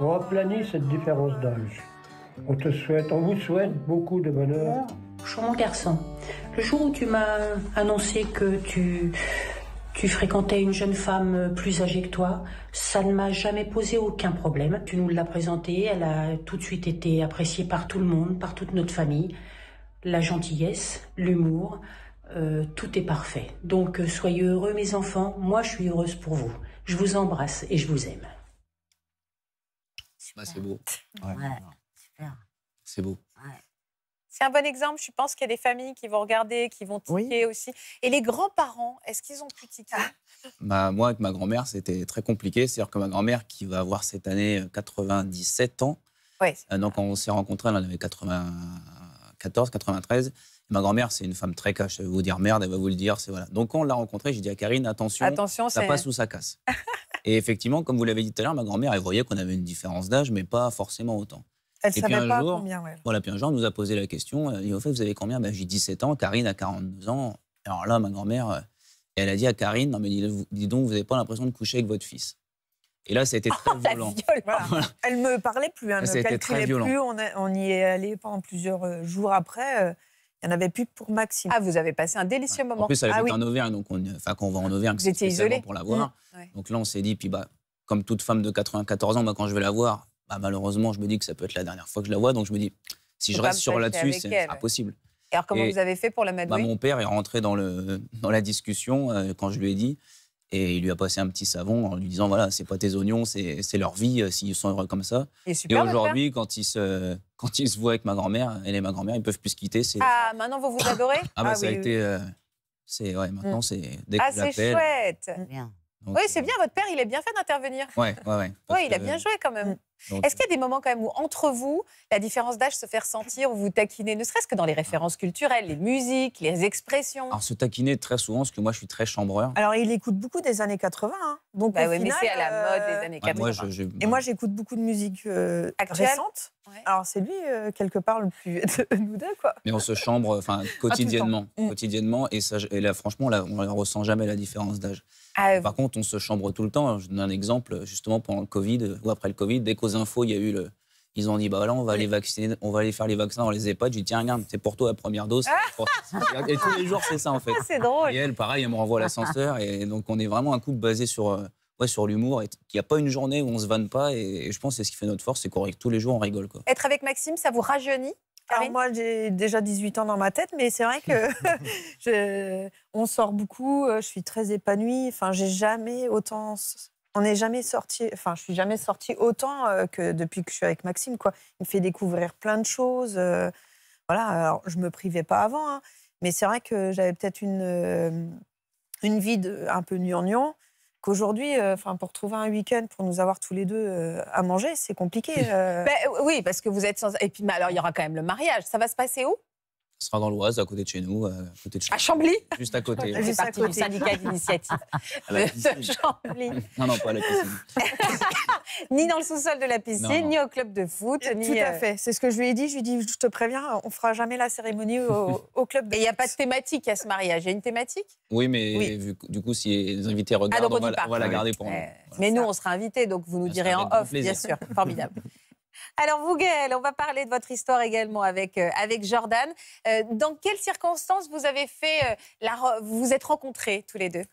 ont aplani cette différence d'âge. On te souhaite, on vous souhaite beaucoup de bonheur. Cher mon garçon, le jour où tu m'as annoncé que tu tu fréquentais une jeune femme euh, plus âgée que toi. Ça ne m'a jamais posé aucun problème. Tu nous l'as présentée, elle a tout de suite été appréciée par tout le monde, par toute notre famille. La gentillesse, l'humour, euh, tout est parfait. Donc euh, soyez heureux mes enfants, moi je suis heureuse pour vous. Je vous embrasse et je vous aime. Bah, c'est beau. c'est beau. C'est un bon exemple. Je pense qu'il y a des familles qui vont regarder, qui vont tiquer aussi. Et les grands-parents, est-ce qu'ils ont pu tiquer ah. bah, Moi, avec ma grand-mère, c'était très compliqué. C'est-à-dire que ma grand-mère, qui va avoir cette année 97 euh, ans, quand euh, on s'est rencontrés, elle en avait 94, 93. ma grand-mère, c'est une femme très cache. Elle va vous dire merde, elle va vous le dire. C'est voilà. Donc quand on l'a rencontrée, j'ai dit à Karine, attention, attention ça passe ou ça casse. Et effectivement, comme vous l'avez dit tout à l'heure, ma grand-mère, elle voyait qu'on avait une différence d'âge, mais pas forcément autant. Elle et savait pas combien, ouais. Voilà, puis un jour, nous a posé la question. Elle dit, au fait, vous avez combien ben, J'ai 17 ans, Karine a 42 ans. Alors là, ma grand-mère, euh, elle a dit à Karine, non mais dis, donc, vous n'avez pas l'impression de coucher avec votre fils. Et là, ça a été très violent. Elle me parlait plus, elle hein, ne me calculait plus. On, y est allé pendant plusieurs euh, jours après. Euh, il n'y en avait plus pour Maxime. Ah, vous avez passé un délicieux moment. En plus, elle ah, était oui. Auvergne, donc on, quand on va en Auvergne, c'est spécialement isolé. pour la voir. Mmh. Donc là, on s'est dit, puis bah, comme toute femme de 94 ans, bah, quand je vais la voir, bah, malheureusement, je me dis que ça peut être la dernière fois que je la vois. Donc je me dis, si je reste sur là-dessus, c'est impossible. Et alors, comment vous avez fait pour la bah, mettre Mon père est rentré dans, le, dans la discussion euh, quand je lui ai dit. Et il lui a passé un petit savon en lui disant voilà, c'est pas tes oignons, c'est leur vie euh, s'ils sont heureux comme ça. et aujourd'hui, quand ils se quand ils se voient avec ma grand-mère, elle et ma grand-mère, ils peuvent plus se quitter. Ah, maintenant vous vous adorez Ah, bah, ah ça a été. Euh, c'est ouais, maintenant mm. c'est Ah, c'est chouette. oui, c'est bien. Votre père, il est bien fait d'intervenir. Ouais, il a bien joué quand même. Mm. Est-ce qu'il y a euh, des moments quand même où, entre vous, la différence d'âge se fait ressentir, où vous taquinez, ne serait-ce que dans les ah. références culturelles, les musiques, les expressions Alors, se taquiner très souvent, parce que moi, je suis très chambreur. Alors, il écoute beaucoup des années 80. Hein. Donc, bah c'est à la mode des euh, années 80. Ah, et moi, j'écoute beaucoup de musique euh, récente. Alors, c'est lui, quelque part, le plus nous deux, quoi. Mais on se chambre enfin, ah, quotidiennement. Mm. quotidiennement. Et, ça, et là, franchement, on ne ressent jamais la différence d'âge. Par contre, on se chambre tout le temps. Je donne un exemple, justement, pendant le Covid ou après le Covid, dès qu'aux infos, il y a eu le, ils ont dit bah là on va aller vacciner, on va aller faire les vaccins dans les EHPAD. J'ai dit tiens regarde c'est pour toi la première dose. Ah. et tous les jours c'est ça en fait. Ah, c'est drôle. Et elle pareil elle me renvoie l'ascenseur et donc on est vraiment un couple basé sur euh, ouais, sur l'humour et qu'il n'y a pas une journée où on se vanne pas et, je pense c'est ce qui fait notre force c'est qu'on tous les jours on rigole quoi. Être avec Maxime ça vous rajeunit alors moi, j'ai déjà 18 ans dans ma tête, mais c'est vrai que on sort beaucoup, euh, je suis très épanouie. Enfin, j'ai jamais autant on n'est jamais sorti, enfin, je suis jamais sortie autant euh, que depuis que je suis avec Maxime, quoi. Il me fait découvrir plein de choses. Euh, voilà, alors je me privais pas avant, hein, mais c'est vrai que j'avais peut-être une, euh, une vie un peu gnangnan qu'aujourd'hui, enfin, pour trouver un week-end pour nous avoir tous les deux à manger, c'est compliqué. Bah, oui, parce que vous êtes sans. Et puis, alors, il y aura quand même le mariage. Ça va se passer où ce sera dans l'Oise, à côté de chez nous. Euh, à, côté de Chambly Juste à côté. Juste à côté. du syndicat d'initiative Chambly. Non, non, pas à la piscine. ni dans le sous-sol de la piscine, ni au club de foot. ni tout à euh, fait. C'est ce que je lui ai dit. Je lui ai dit, je te préviens, on fera jamais la cérémonie au, club de Et il n'y a pas de thématique à ce mariage. Il y a une thématique Oui, mais du coup, si les invités ah, regardent, on, va, la garder pour nous. Mais nous, on sera invités, donc vous nous direz en off, bien sûr. Formidable. Alors vous, Gaëlle, on va parler de votre histoire également avec, euh, Jordan. Euh, dans quelles circonstances vous avez fait euh, vous êtes rencontrés tous les deux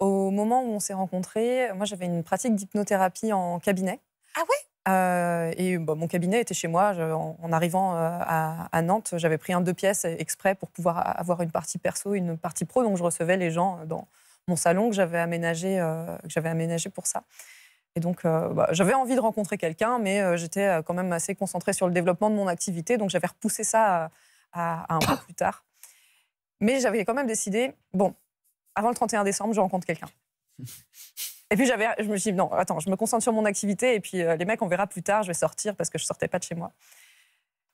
Au moment où on s'est rencontrés, moi j'avais une pratique d'hypnothérapie en cabinet. Ah ouais et bah, mon cabinet était chez moi. en, arrivant à, Nantes, j'avais pris un deux pièces exprès pour pouvoir avoir une partie perso, une partie pro. Donc je recevais les gens dans mon salon que j'avais aménagé pour ça. Et donc, euh, bah, j'avais envie de rencontrer quelqu'un, mais euh, j'étais euh, quand même assez concentrée sur le développement de mon activité, donc j'avais repoussé ça à, un peu plus tard. Mais j'avais quand même décidé, bon, avant le 31 décembre, je rencontre quelqu'un. Et puis j'avais, je me suis dit, non, attends, je me concentre sur mon activité, et puis les mecs, on verra plus tard, je vais sortir parce que je sortais pas de chez moi.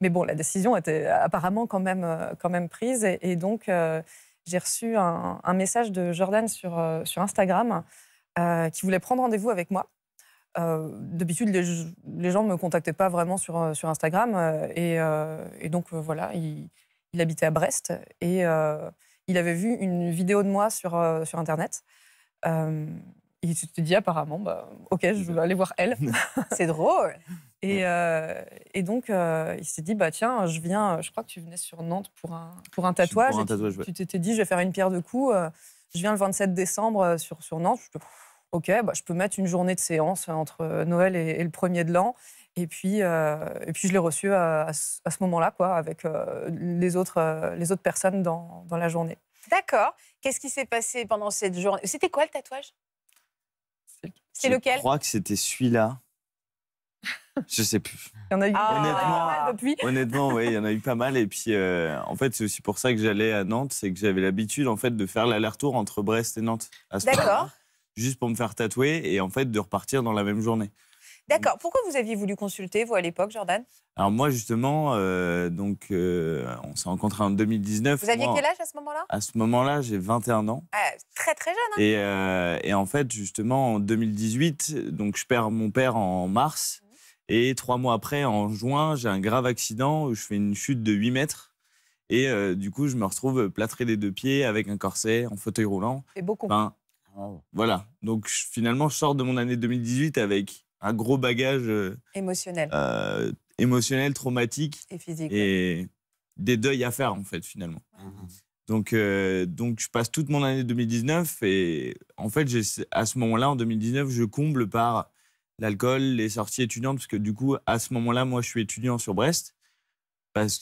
Mais bon, la décision était apparemment quand même, quand même prise, et, donc j'ai reçu un, un, message de Jordan sur, sur Instagram qui voulait prendre rendez-vous avec moi euh, d'habitude, les, gens ne me contactaient pas vraiment sur, euh, Instagram. Euh, et, donc, voilà, il, habitait à Brest et il avait vu une vidéo de moi sur, Internet. il s'était dit apparemment, bah, OK, je vais aller voir elle. C'est drôle. Et, donc, il s'est dit, bah, tiens, je viens, je crois que tu venais sur Nantes pour un, pour un tatouage. tu t'étais dit, je vais faire une pierre de coups. je viens le 27 décembre sur, sur Nantes. Je OK, bah, je peux mettre une journée de séance entre euh, Noël et, le premier de l'an. Et puis, euh, et puis je l'ai reçu à, à ce, moment-là, quoi, avec euh, les, autres, les autres personnes dans, dans la journée. D'accord. Qu'est-ce qui s'est passé pendant cette journée C'était quoi le tatouage C'est lequel Je crois que c'était celui-là. je sais plus. Il y en a eu honnêtement, ah. pas mal depuis. Honnêtement, oui, il y en a eu pas mal. Et puis, en fait, c'est aussi pour ça que j'allais à Nantes, c'est que j'avais l'habitude, en fait, de faire l'aller-retour entre Brest et Nantes. D'accord juste pour me faire tatouer et en fait de repartir dans la même journée. D'accord. Pourquoi vous aviez voulu consulter, vous, à l'époque, Jordan Alors moi, justement, euh, donc, euh, on s'est rencontrés en 2019. Vous aviez quel âge à ce moment-là À ce moment-là, j'ai 21 ans. Ah, très, très jeune. Hein. Euh, et, en fait, justement, en 2018, donc, je perds mon père en mars. Mhm. Et trois mois après, en juin, j'ai un grave accident où je fais une chute de 8 mètres. Et du coup, je me retrouve plâtré des deux pieds avec un corset en fauteuil roulant. Et beaucoup. Ben, voilà. Donc finalement, je sors de mon année 2018 avec un gros bagage euh, émotionnel, euh, émotionnel, traumatique et physique, et des deuils à faire en fait finalement. Donc, euh, donc je passe toute mon année 2019 et en fait, à ce moment-là, en 2019, je comble par l'alcool, les sorties étudiantes, parce que du coup, à ce moment-là, moi, je suis étudiant sur Brest,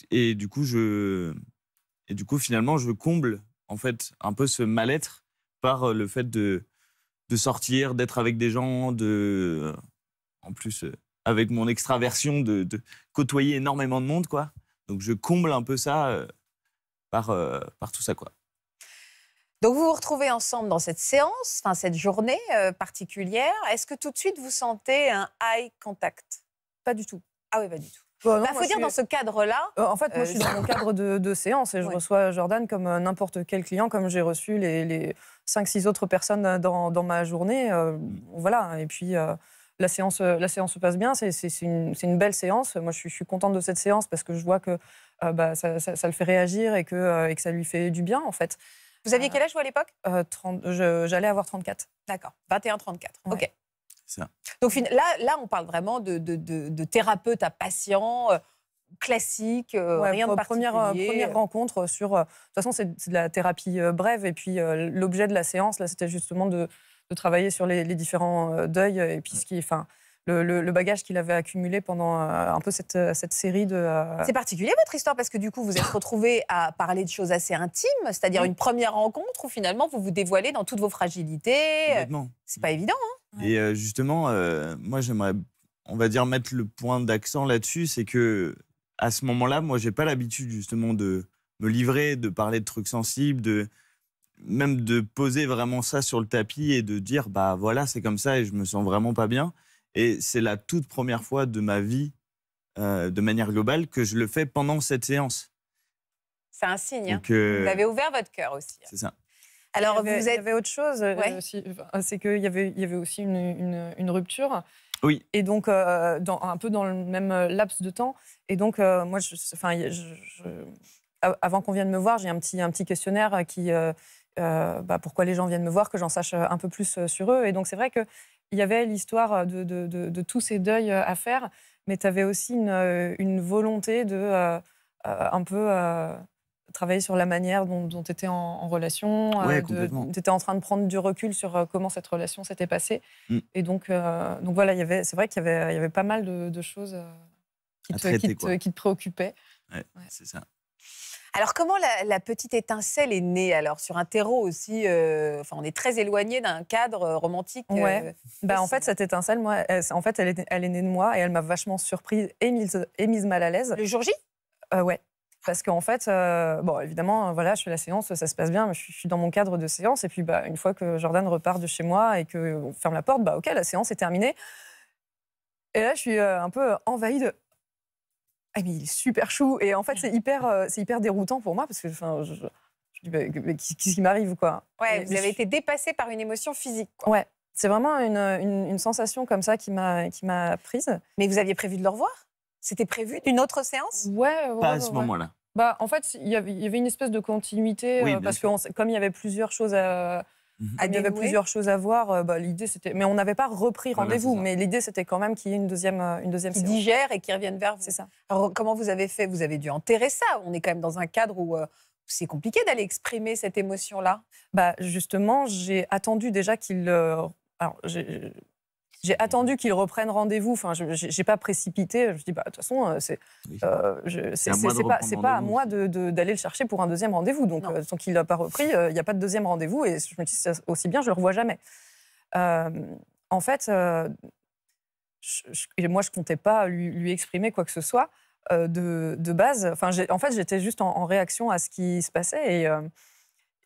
et du coup, je, et du coup, finalement, je comble en fait un peu ce mal-être par euh, le fait de, de sortir, d'être avec des gens, de. Euh, en plus, euh, avec mon extraversion, de, de, côtoyer énormément de monde, quoi. Donc, je comble un peu ça par, par tout ça, quoi. Donc vous vous retrouvez ensemble dans cette séance, enfin cette journée particulière. Est-ce que tout de suite vous sentez un eye contact Pas du tout. Ah oui, pas du tout. Il bah, bah, faut dire dans ce cadre-là. Euh, en fait, moi, je euh, suis dans mon cadre de, séance et je reçois euh, Jordan comme n'importe quel client, comme j'ai reçu les, les 5-6 autres personnes dans, dans ma journée. voilà. Et puis, la, séance, la séance se passe bien. C'est une, une, belle séance. Moi, je suis, suis, contente de cette séance parce que je vois que bah, ça, le fait réagir et que, et que ça lui fait du bien, en fait. Vous aviez quel âge, vous, à l'époque J'allais avoir 34. D'accord. 21-34. OK. Donc là, là, on parle vraiment de, thérapeute à patient euh, classique, euh, rien de euh, particulier. Première, rencontre sur... de toute façon, c'est de la thérapie brève. Et puis, l'objet de la séance, là, c'était justement de, travailler sur les, différents deuils et puis ce qui... Enfin, le, bagage qu'il avait accumulé pendant un peu cette, série de. C'est particulier votre histoire parce que du coup vous êtes retrouvé à parler de choses assez intimes, c'est-à-dire une première rencontre où finalement vous vous dévoilez dans toutes vos fragilités. C'est pas évident. Hein. Et euh, justement, euh, moi, j'aimerais, on va dire, mettre le point d'accent là-dessus, c'est que à ce moment-là, moi, j'ai pas l'habitude justement de me livrer, de parler de trucs sensibles, de même de poser vraiment ça sur le tapis et de dire bah voilà c'est comme ça et je me sens vraiment pas bien et c'est la toute première fois de ma vie euh, de manière globale que je le fais pendant cette séance. C'est un signe. Hein. Vous avez ouvert votre cœur aussi. Hein. C'est ça. Alors, il y avait, vous autre chose euh, c'est qu'il y avait, il y avait aussi une, rupture. Oui. Et donc, euh, dans, un peu dans le même euh, laps de temps. Et donc, moi, je, enfin, je, avant qu'on vienne me voir, j'ai un petit, un petit questionnaire qui. Bah, pourquoi les gens viennent me voir, que j'en sache un peu plus sur eux. Et donc, c'est vrai qu'il y avait l'histoire de, tous ces deuils à faire, mais tu avais aussi une, une volonté de un peu travailler sur la manière dont tu étais en, relation. Euh, ouais, tu étais en train de prendre du recul sur euh, comment cette relation s'était passée. Mm. Et donc, euh, donc voilà, c'est vrai qu'il y, y avait, pas mal de, choses qui te, préoccupaient. Ouais, c'est ça. Alors, comment la, petite étincelle est née Alors, sur un terreau aussi, enfin, on est très éloigné d'un cadre romantique. Ouais. bah, en fait, cette étincelle, moi, elle, en fait, elle est, elle est née de moi et elle m'a vachement surprise et mise, mise mal à l'aise. Le jour J euh, Ouais. Parce qu'en fait, euh, bon, évidemment, euh, voilà, je fais la séance, ça se passe bien, mais je suis dans mon cadre de séance. Et puis, bah, une fois que Jordan repart de chez moi et qu'on ferme la porte, bah, OK, la séance est terminée. Et là, je suis euh, un peu envahie de ah mais il est super chou et en fait c'est hyper c'est hyper déroutant pour moi parce que enfin je, je dis bah, qu'est-ce qui m'arrive quoi ouais vous avez été dépassé par une émotion physique ouais c'est vraiment une, une, sensation comme ça qui m'a qui m'a prise mais vous aviez prévu de le revoir c'était prévu d'une autre séance Ouais, Pas à ce moment-là. Bah, en fait, il y avait une espèce de continuité, euh, parce que comme il y avait plusieurs choses à. Mhm. avait plusieurs choses à voir. Euh, bah, l'idée, c'était, mais on n'avait pas repris rendez-vous. mais l'idée, c'était quand même qu'il y ait une deuxième, euh, une deuxième. Qui digère et qui revienne vers C'est ça. Alors, comment vous avez fait Vous avez dû enterrer ça. On est quand même dans un cadre où c'est compliqué d'aller exprimer cette émotion-là. Bah, justement, j'ai attendu déjà qu'il. alors, j'ai attendu qu'il reprenne rendez-vous. Enfin, je n'ai pas précipité. Je me dis, bah, de toute façon, euh, euh, c'est pas, pas à moi d'aller de, le chercher pour un deuxième rendez-vous. Donc, euh, tant qu'il n'a pas repris, il n'y a pas de deuxième rendez-vous. Et je me dis, aussi bien, je ne le revois jamais. en fait, moi, je ne comptais pas lui, lui, exprimer quoi que ce soit de, de, base. Enfin, en fait, j'étais juste en, réaction à ce qui se passait et,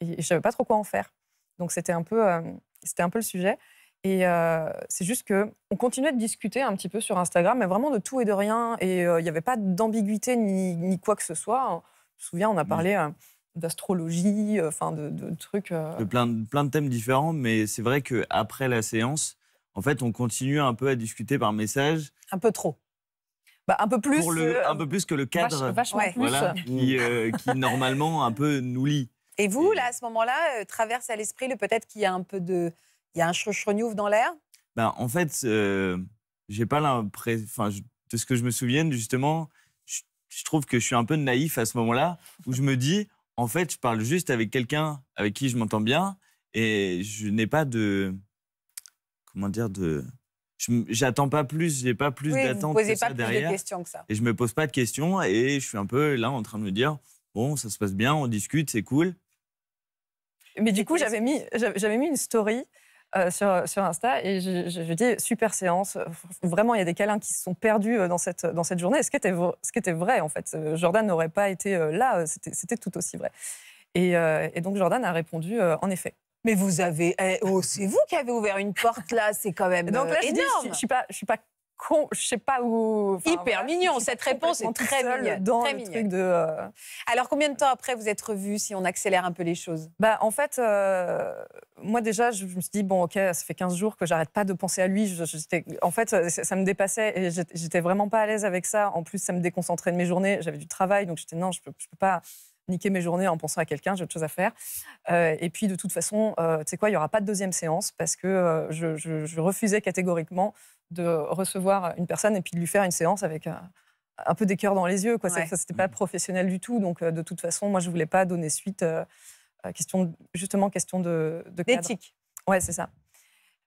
je ne savais pas trop quoi en faire. Donc, c'était un, peu, un peu le sujet. Et euh, c'est juste que on continuait de discuter un petit peu sur Instagram, mais vraiment de tout et de rien. Et euh, il n'y avait pas d'ambiguïté ni, quoi que ce soit. Hein. Je me souviens, on a mmh. parlé euh, d'astrologie, enfin de, trucs. De plein, de plein, de thèmes différents, mais c'est vrai qu'après la séance, en fait, on continue un peu à discuter par message. Un peu trop. Bah, un peu plus. Pour le, un peu plus que le cadre. qui, normalement un peu nous lie. Et vous, là, à ce moment-là, traverse à l'esprit le peut-être qu'il y a un peu de il y a un chreniouf dans l'air ben, En fait, euh, j'ai pas l'impression. de ce que je me souviens, justement, je, trouve que je suis un peu naïf à ce moment-là, où je me dis, en fait, je parle juste avec quelqu'un avec qui je m'entends bien et je n'ai pas de. Comment dire de j'attends pas plus, j'ai pas plus oui, d'attente que ça pas derrière. de questions que ça. Et je me pose pas de questions et je suis un peu là en train de me dire bon, ça se passe bien, on discute, c'est cool. Mais du coup, j'avais mis j'avais mis une story euh, sur, Insta et je, je, dis super séance. Vraiment, il y a des câlins qui se sont perdus euh, dans cette, dans cette journée. Ce qui, était, ce qui était vrai, en fait. Euh, Jordan n'aurait pas été là, c'était tout aussi vrai. Et, donc Jordan a répondu en effet. Mais vous avez, eh, oh, c'est vous qui avez ouvert une porte là, c'est quand même. Donc je, pas, suis pas con, je sais pas où. Hyper mignon. Cette réponse est très mignonne. très de. Euh, Alors, combien de temps après vous êtes revue, si on accélère un peu les choses Bah, en fait, euh, moi déjà, je me suis dit bon, ok, ça fait 15 jours que j'arrête pas de penser à lui. en fait, euh, ça, me dépassait et j'étais vraiment pas à l'aise avec ça. En plus, ça me déconcentrait de mes journées. J'avais du travail, donc j'étais non, je peux, peux pas niquer mes journées en pensant à quelqu'un, j'ai autre chose à faire. et puis, de toute façon, tu sais quoi, il n'y aura pas de deuxième séance parce que je, refusais catégoriquement de recevoir une personne et puis de lui faire une séance avec euh, un peu des cœurs dans les yeux. Quoi. c'était pas mm. professionnel du tout. Donc, euh, de toute façon, moi, je voulais pas donner suite. Euh, à question, justement, question de, de D'éthique. Ouais, c'est ça.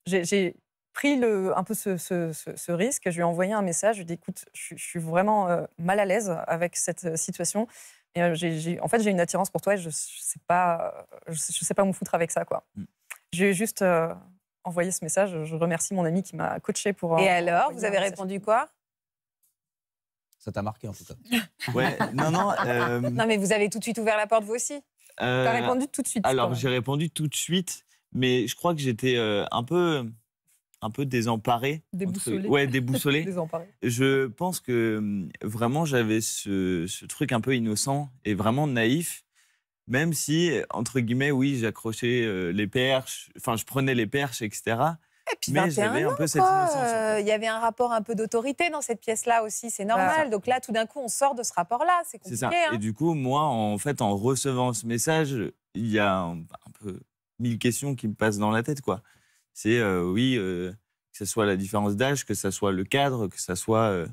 J'ai, pris le, un peu ce, risque. Je lui ai envoyé un message. Je lui ai dit, écoute, je, suis vraiment mal à l'aise avec cette situation. Et, j'ai, en fait, j'ai une attirance pour toi et je, ne sais pas, je, sais pas où me foutre avec ça, quoi. Mm. J'ai juste envoyé ce message. Je remercie mon ami qui m'a coaché pour. Et alors, vous avez répondu quoi Ça t'a marqué en tout cas. ouais, non, non. Euh, non, mais vous avez tout de suite ouvert la porte, vous aussi T'as euh, répondu tout de suite. Alors, j'ai répondu tout de suite, mais je crois que j'étais euh, un peu un peu désemparé. Déboussolé. Ouais, déboussolé. désemparé. Je pense que hum, vraiment j'avais ce, truc un peu innocent et vraiment naïf même si, entre guillemets, oui, j'accrochais euh, les perches, enfin, je prenais les perches, etc. Et puis mais j'avais un peu cette il y avait un rapport un peu d'autorité dans cette pièce-là aussi, c'est normal. Donc là, tout d'un coup, on sort de ce rapport-là, c'est compliqué. Ça. Hein. Et du coup, moi, en fait, en recevant ce message, il y a un, peu mille questions qui me passent dans la tête, quoi. C'est, euh, oui, euh, que ce soit la différence d'âge, que ce soit le cadre, que ce soit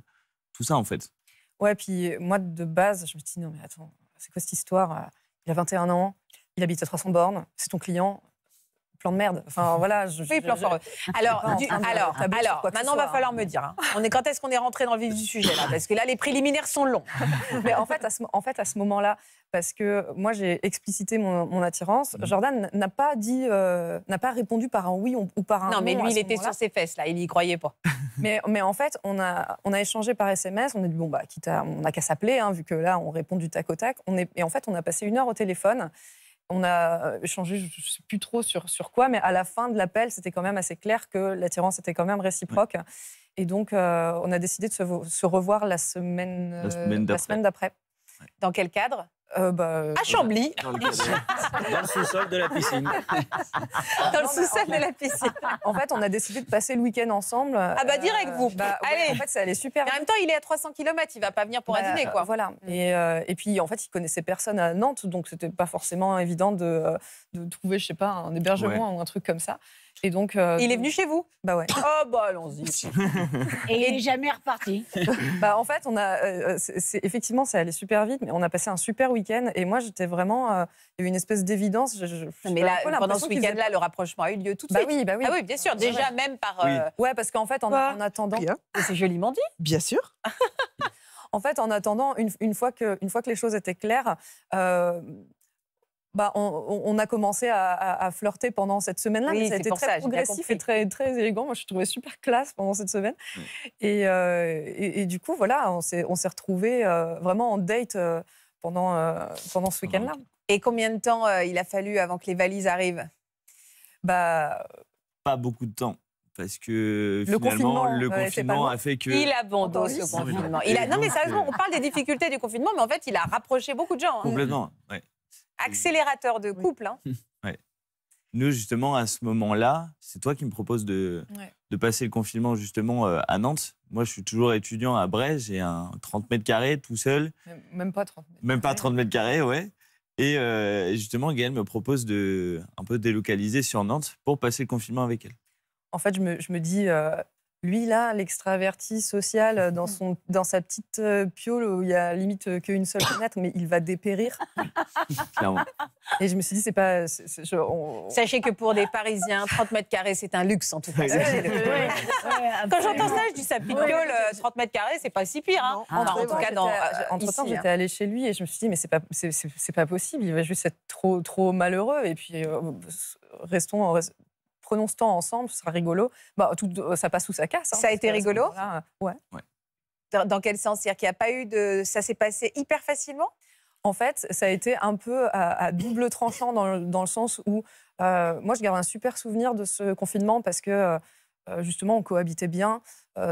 tout ça, en fait. Ouais, puis moi, de base, je me dis, non, mais attends, c'est quoi cette histoire il a 21 ans, il habite à 300 bornes, c'est ton client, plan de merde. Enfin voilà. Je, oui, Alors, alors, alors, maintenant, va falloir hein. me dire. Hein. On est quand est-ce qu'on est rentré dans le vif du sujet là Parce que là, les préliminaires sont longs. Mais en fait, à ce, en fait, à ce moment-là, parce que moi, j'ai explicité mon, attirance. Mmh. Jordan n'a pas dit, euh, n'a pas répondu par un oui ou par un non. mais lui, il était sur ses fesses là. Il y croyait pas. mais, mais en fait, on a, on a échangé par SMS. On a dit bon bah, quitte à, on n'a qu'à s'appeler, hein, vu que là, on répond du tac au tac. On est, et en fait, on a passé une heure au téléphone on a euh, échangé, je ne sais plus trop sur, quoi, mais à la fin de l'appel, c'était quand même assez clair que l'attirance était quand même réciproque. Et donc, euh, on a décidé de se, revoir la semaine, la euh, semaine d'après. Dans quel cadre euh, bah, euh, à Chambly. Dans le, sous-sol de la piscine. Dans le sous-sol de la piscine. En fait, on a décidé de passer le week-end ensemble. Euh, ah bah direct, vous. Bah, Allez. en fait, ça allait super. en même temps, il est à 300 km, il va pas venir pour un bah, dîner, quoi. Voilà. Mm. Et, et, puis, en fait, il connaissait personne à Nantes, donc c'était pas forcément évident de, de, trouver, je sais pas, un hébergement ou un truc comme ça. Et donc. Euh, il est venu chez vous Bah ouais. oh bah allons-y. et il n'est jamais reparti. bah en fait, on a. Euh, euh, effectivement, ça allait super vite, mais on a passé un super week-end. Et moi, j'étais vraiment. il y a eu une espèce d'évidence. mais là, pendant ce week-end-là, le rapprochement a eu lieu tout de bah suite. Oui, bah oui. Ah bien sûr. Déjà, même par. Oui. Ouais, parce qu'en fait, en, attendant. C'est joliment dit. Bien sûr. En fait, en attendant, une, fois, que, une fois que les choses étaient claires, bah, on, a commencé à, flirter pendant cette semaine-là, ça très progressif et très, très élégant. Moi, je trouvais super classe pendant cette semaine. Mm. Euh, et, du coup, voilà, on s'est retrouvés euh, vraiment en date euh, pendant, pendant ce week-end-là. Et combien de temps il a fallu avant que les valises arrivent bah... Pas beaucoup de temps parce que finalement, le confinement a fait que... Il abandonne ce confinement. a... Non mais sérieusement, on parle des difficultés du confinement, mais en fait, il a rapproché beaucoup de gens. Hein. Complètement, oui accélérateur de couple. Hein. Ouais. Nous, justement, à ce moment-là, c'est toi qui me proposes de, de passer le confinement, justement, euh, à Nantes. Moi, je suis toujours étudiant à Brest, j'ai un 30 mètres carrés tout seul. Même pas 30 mètres. Même pas 30 mètres carrés, ouais. Et euh, justement, Gaëlle me propose de un peu délocaliser sur Nantes pour passer le confinement avec elle. En fait, je me, dis, euh, lui, là, l'extraverti social, euh, dans, mm. son, dans sa petite euh, piole où il y a limite euh, qu'une seule fenêtre, mais il va dépérir. Et je me suis dit, c'est pas. Sachez que pour des Parisiens, 30 mètres carrés, c'est un luxe en tout cas. Quand j'entends ça, je dis ça piaule, 30 mètres carrés, c'est pas si pire. Hein. en tout cas, entre temps, j'étais hein. allée chez lui et je me suis dit, mais c'est pas, c'est, pas possible, il va juste être trop, trop malheureux. Et puis, restons, en ce temps ensemble, ce sera rigolo. Bah, tout, euh, ça passe ou ça casse. Hein, ça a été rigolo euh, ouais. Dans, quel sens C'est-à-dire qu'il n'y a pas eu de. Ça s'est passé hyper facilement en fait, ça a été un peu à, double tranchant dans, dans, le sens où euh, moi, je garde un super souvenir de ce confinement parce que justement, on cohabitait bien.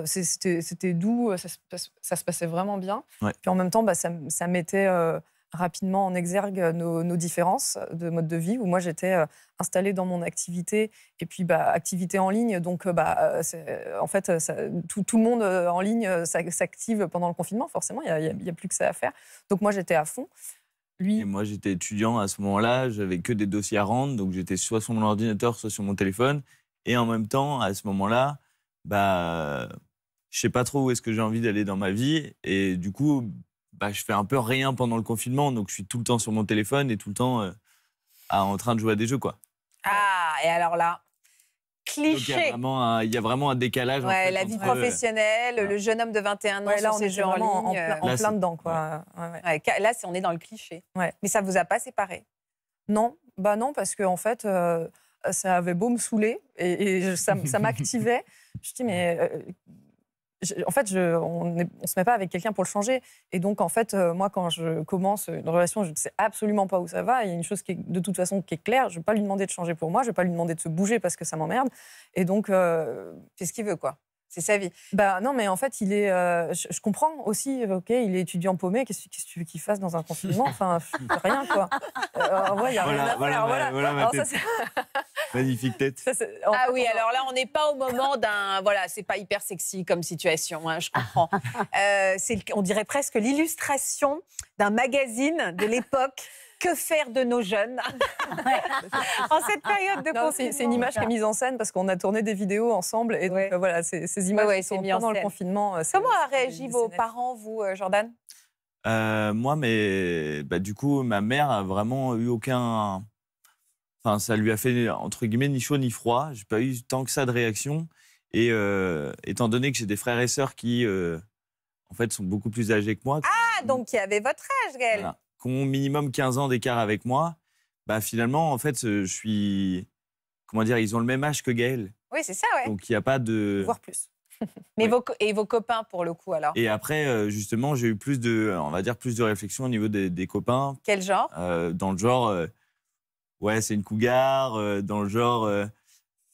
c'était doux, ça se, passait vraiment bien. Puis en même temps, bah, ça, m'était rapidement en exergue euh, nos, différences de mode de vie, où moi j'étais euh, installée dans mon activité, et puis bah, activité en ligne, donc euh, bah, en fait tout, le monde en ligne s'active pendant le confinement, forcément, il n'y a, plus que ça à faire. Donc moi j'étais à fond. Lui... moi j'étais étudiant à ce moment-là, j'avais que des dossiers à rendre, donc j'étais soit sur mon ordinateur, soit sur mon téléphone, et en même temps, à ce moment-là, bah, je sais pas trop où est-ce que j'ai envie d'aller dans ma vie, et du coup bah, je fais un peu rien pendant le confinement, donc je suis tout le temps sur mon téléphone et tout le temps euh, en train de jouer à des jeux, quoi. Ah, et alors là, cliché. Il y, a vraiment un, décalage. la vie euh, professionnelle, le jeune homme de 21 ans, là, on est en, en, plein, dedans, quoi. Ouais. là, on est dans le cliché. Mais ça vous a pas séparé Non, bah non, parce que en fait. Euh, ça avait beau me saouler et, ça, ça m'activait. je dis, mais en fait, on ne se met pas avec quelqu'un pour le changer. Et donc, en fait, euh, moi, quand je commence une relation, je ne sais absolument pas où ça va. Il y a une chose qui est, de toute façon qui est claire. Je ne vais pas lui demander de changer pour moi. Je ne vais pas lui demander de se bouger parce que ça m'emmerde. Et donc, c'est euh, ce qu'il veut, quoi. C'est sa vie. Bah non, mais en fait, il est. Euh, je, comprends aussi. Euh, ok, il est étudiant paumé. Qu'est-ce que tu veux qu'il fasse dans un confinement Enfin, rien quoi. voilà, voilà, Magnifique tête. ah oui, alors là, on n'est pas au moment d'un. Voilà, c'est pas hyper sexy comme situation. Hein, je comprends. euh, on dirait presque l'illustration d'un magazine de l'époque que faire de nos jeunes En cette période de confinement. C'est une image qui est mise en scène parce qu'on a tourné des vidéos ensemble et euh, voilà, ces, images sont bien pendant le confinement. Euh, Comment a réagi vos parents, vous, euh, Jordan Moi, mais bah, du coup, ma mère a vraiment eu aucun. Enfin, ça lui a fait entre guillemets ni chaud ni froid. J'ai pas eu tant que ça de réaction. Et étant donné que j'ai des frères et sœurs qui, en fait, sont beaucoup plus âgés que moi. Ah, donc y avait votre âge, Gaël qui ont minimum 15 ans d'écart avec moi, bah finalement, en fait, euh, je suis. Comment dire Ils ont le même âge que Gaël. Oui, c'est ça, ouais. Donc il n'y a pas de. Voire plus. Mais vos, et vos copains pour le coup alors Et après, euh, justement, j'ai eu plus de, on va dire, plus de réflexion au niveau des, copains. Quel genre euh, Dans le genre, ouais, c'est une cougar. dans le genre,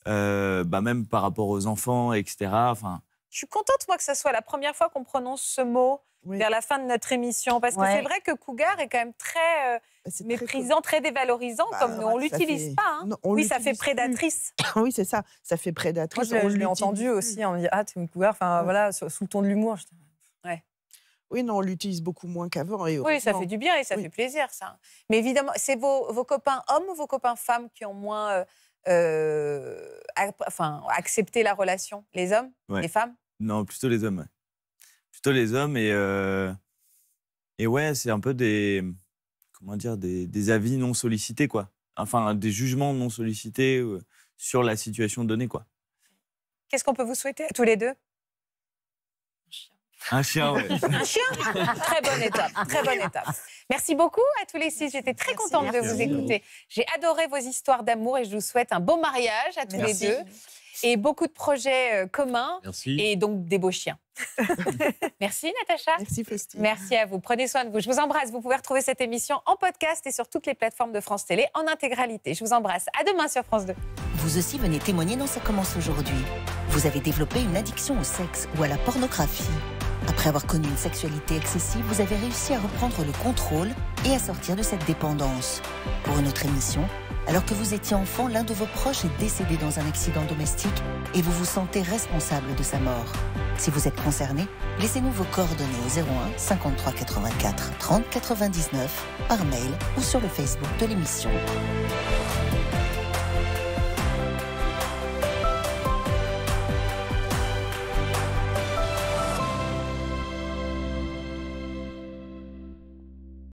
bah même par rapport aux enfants, etc. Enfin. Je suis contente moi que ce soit la première fois qu'on prononce ce mot vers la fin de notre émission. Parce que c'est vrai que Cougar est quand même très euh, bah, méprisant, très, dévalorisant, bah, comme On ne l'utilise pas. Hein. oui, ça fait prédatrice. oui, c'est ça. Ça fait prédatrice. Moi, je, l'ai entendu aussi. On me dit Ah, une Cougar. Enfin, voilà, sous, le ton de l'humour. Oui, non, on l'utilise beaucoup moins qu'avant. Oui, ça fait du bien et ça fait plaisir, ça. Mais évidemment, c'est vos, copains hommes ou vos copains femmes qui ont moins. Euh, euh, accepté enfin, la relation Les hommes Les femmes Non, plutôt les hommes plutôt les hommes. Et, euh, et ouais, c'est un peu des, comment dire, des, des, avis non sollicités, quoi. Enfin, des jugements non sollicités euh, sur la situation donnée, quoi. Qu'est-ce qu'on peut vous souhaiter, tous les deux un chien, Un chien Très bonne étape, très bonne étape. Merci beaucoup à tous les six. J'étais très contente de vous écouter. J'ai adoré vos histoires d'amour et je vous souhaite un beau mariage à tous les deux et beaucoup de projets euh, communs. Et donc des beaux chiens. Merci Natacha. Merci Faustine. Merci à vous. Prenez soin de vous. Je vous embrasse. Vous pouvez retrouver cette émission en podcast et sur toutes les plateformes de France Télé en intégralité. Je vous embrasse. À demain sur France 2. Vous aussi venez témoigner dans Ça commence aujourd'hui. Vous avez développé une addiction au sexe ou à la pornographie. Après avoir connu une sexualité excessive, vous avez réussi à reprendre le contrôle et à sortir de cette dépendance. Pour une autre émission, alors que vous étiez enfant, l'un de vos proches est décédé dans un accident domestique et vous vous sentez responsable de sa mort. Si vous êtes concerné, laissez-nous vos coordonnées au 01 53 84 30 99 par mail ou sur le Facebook de l'émission.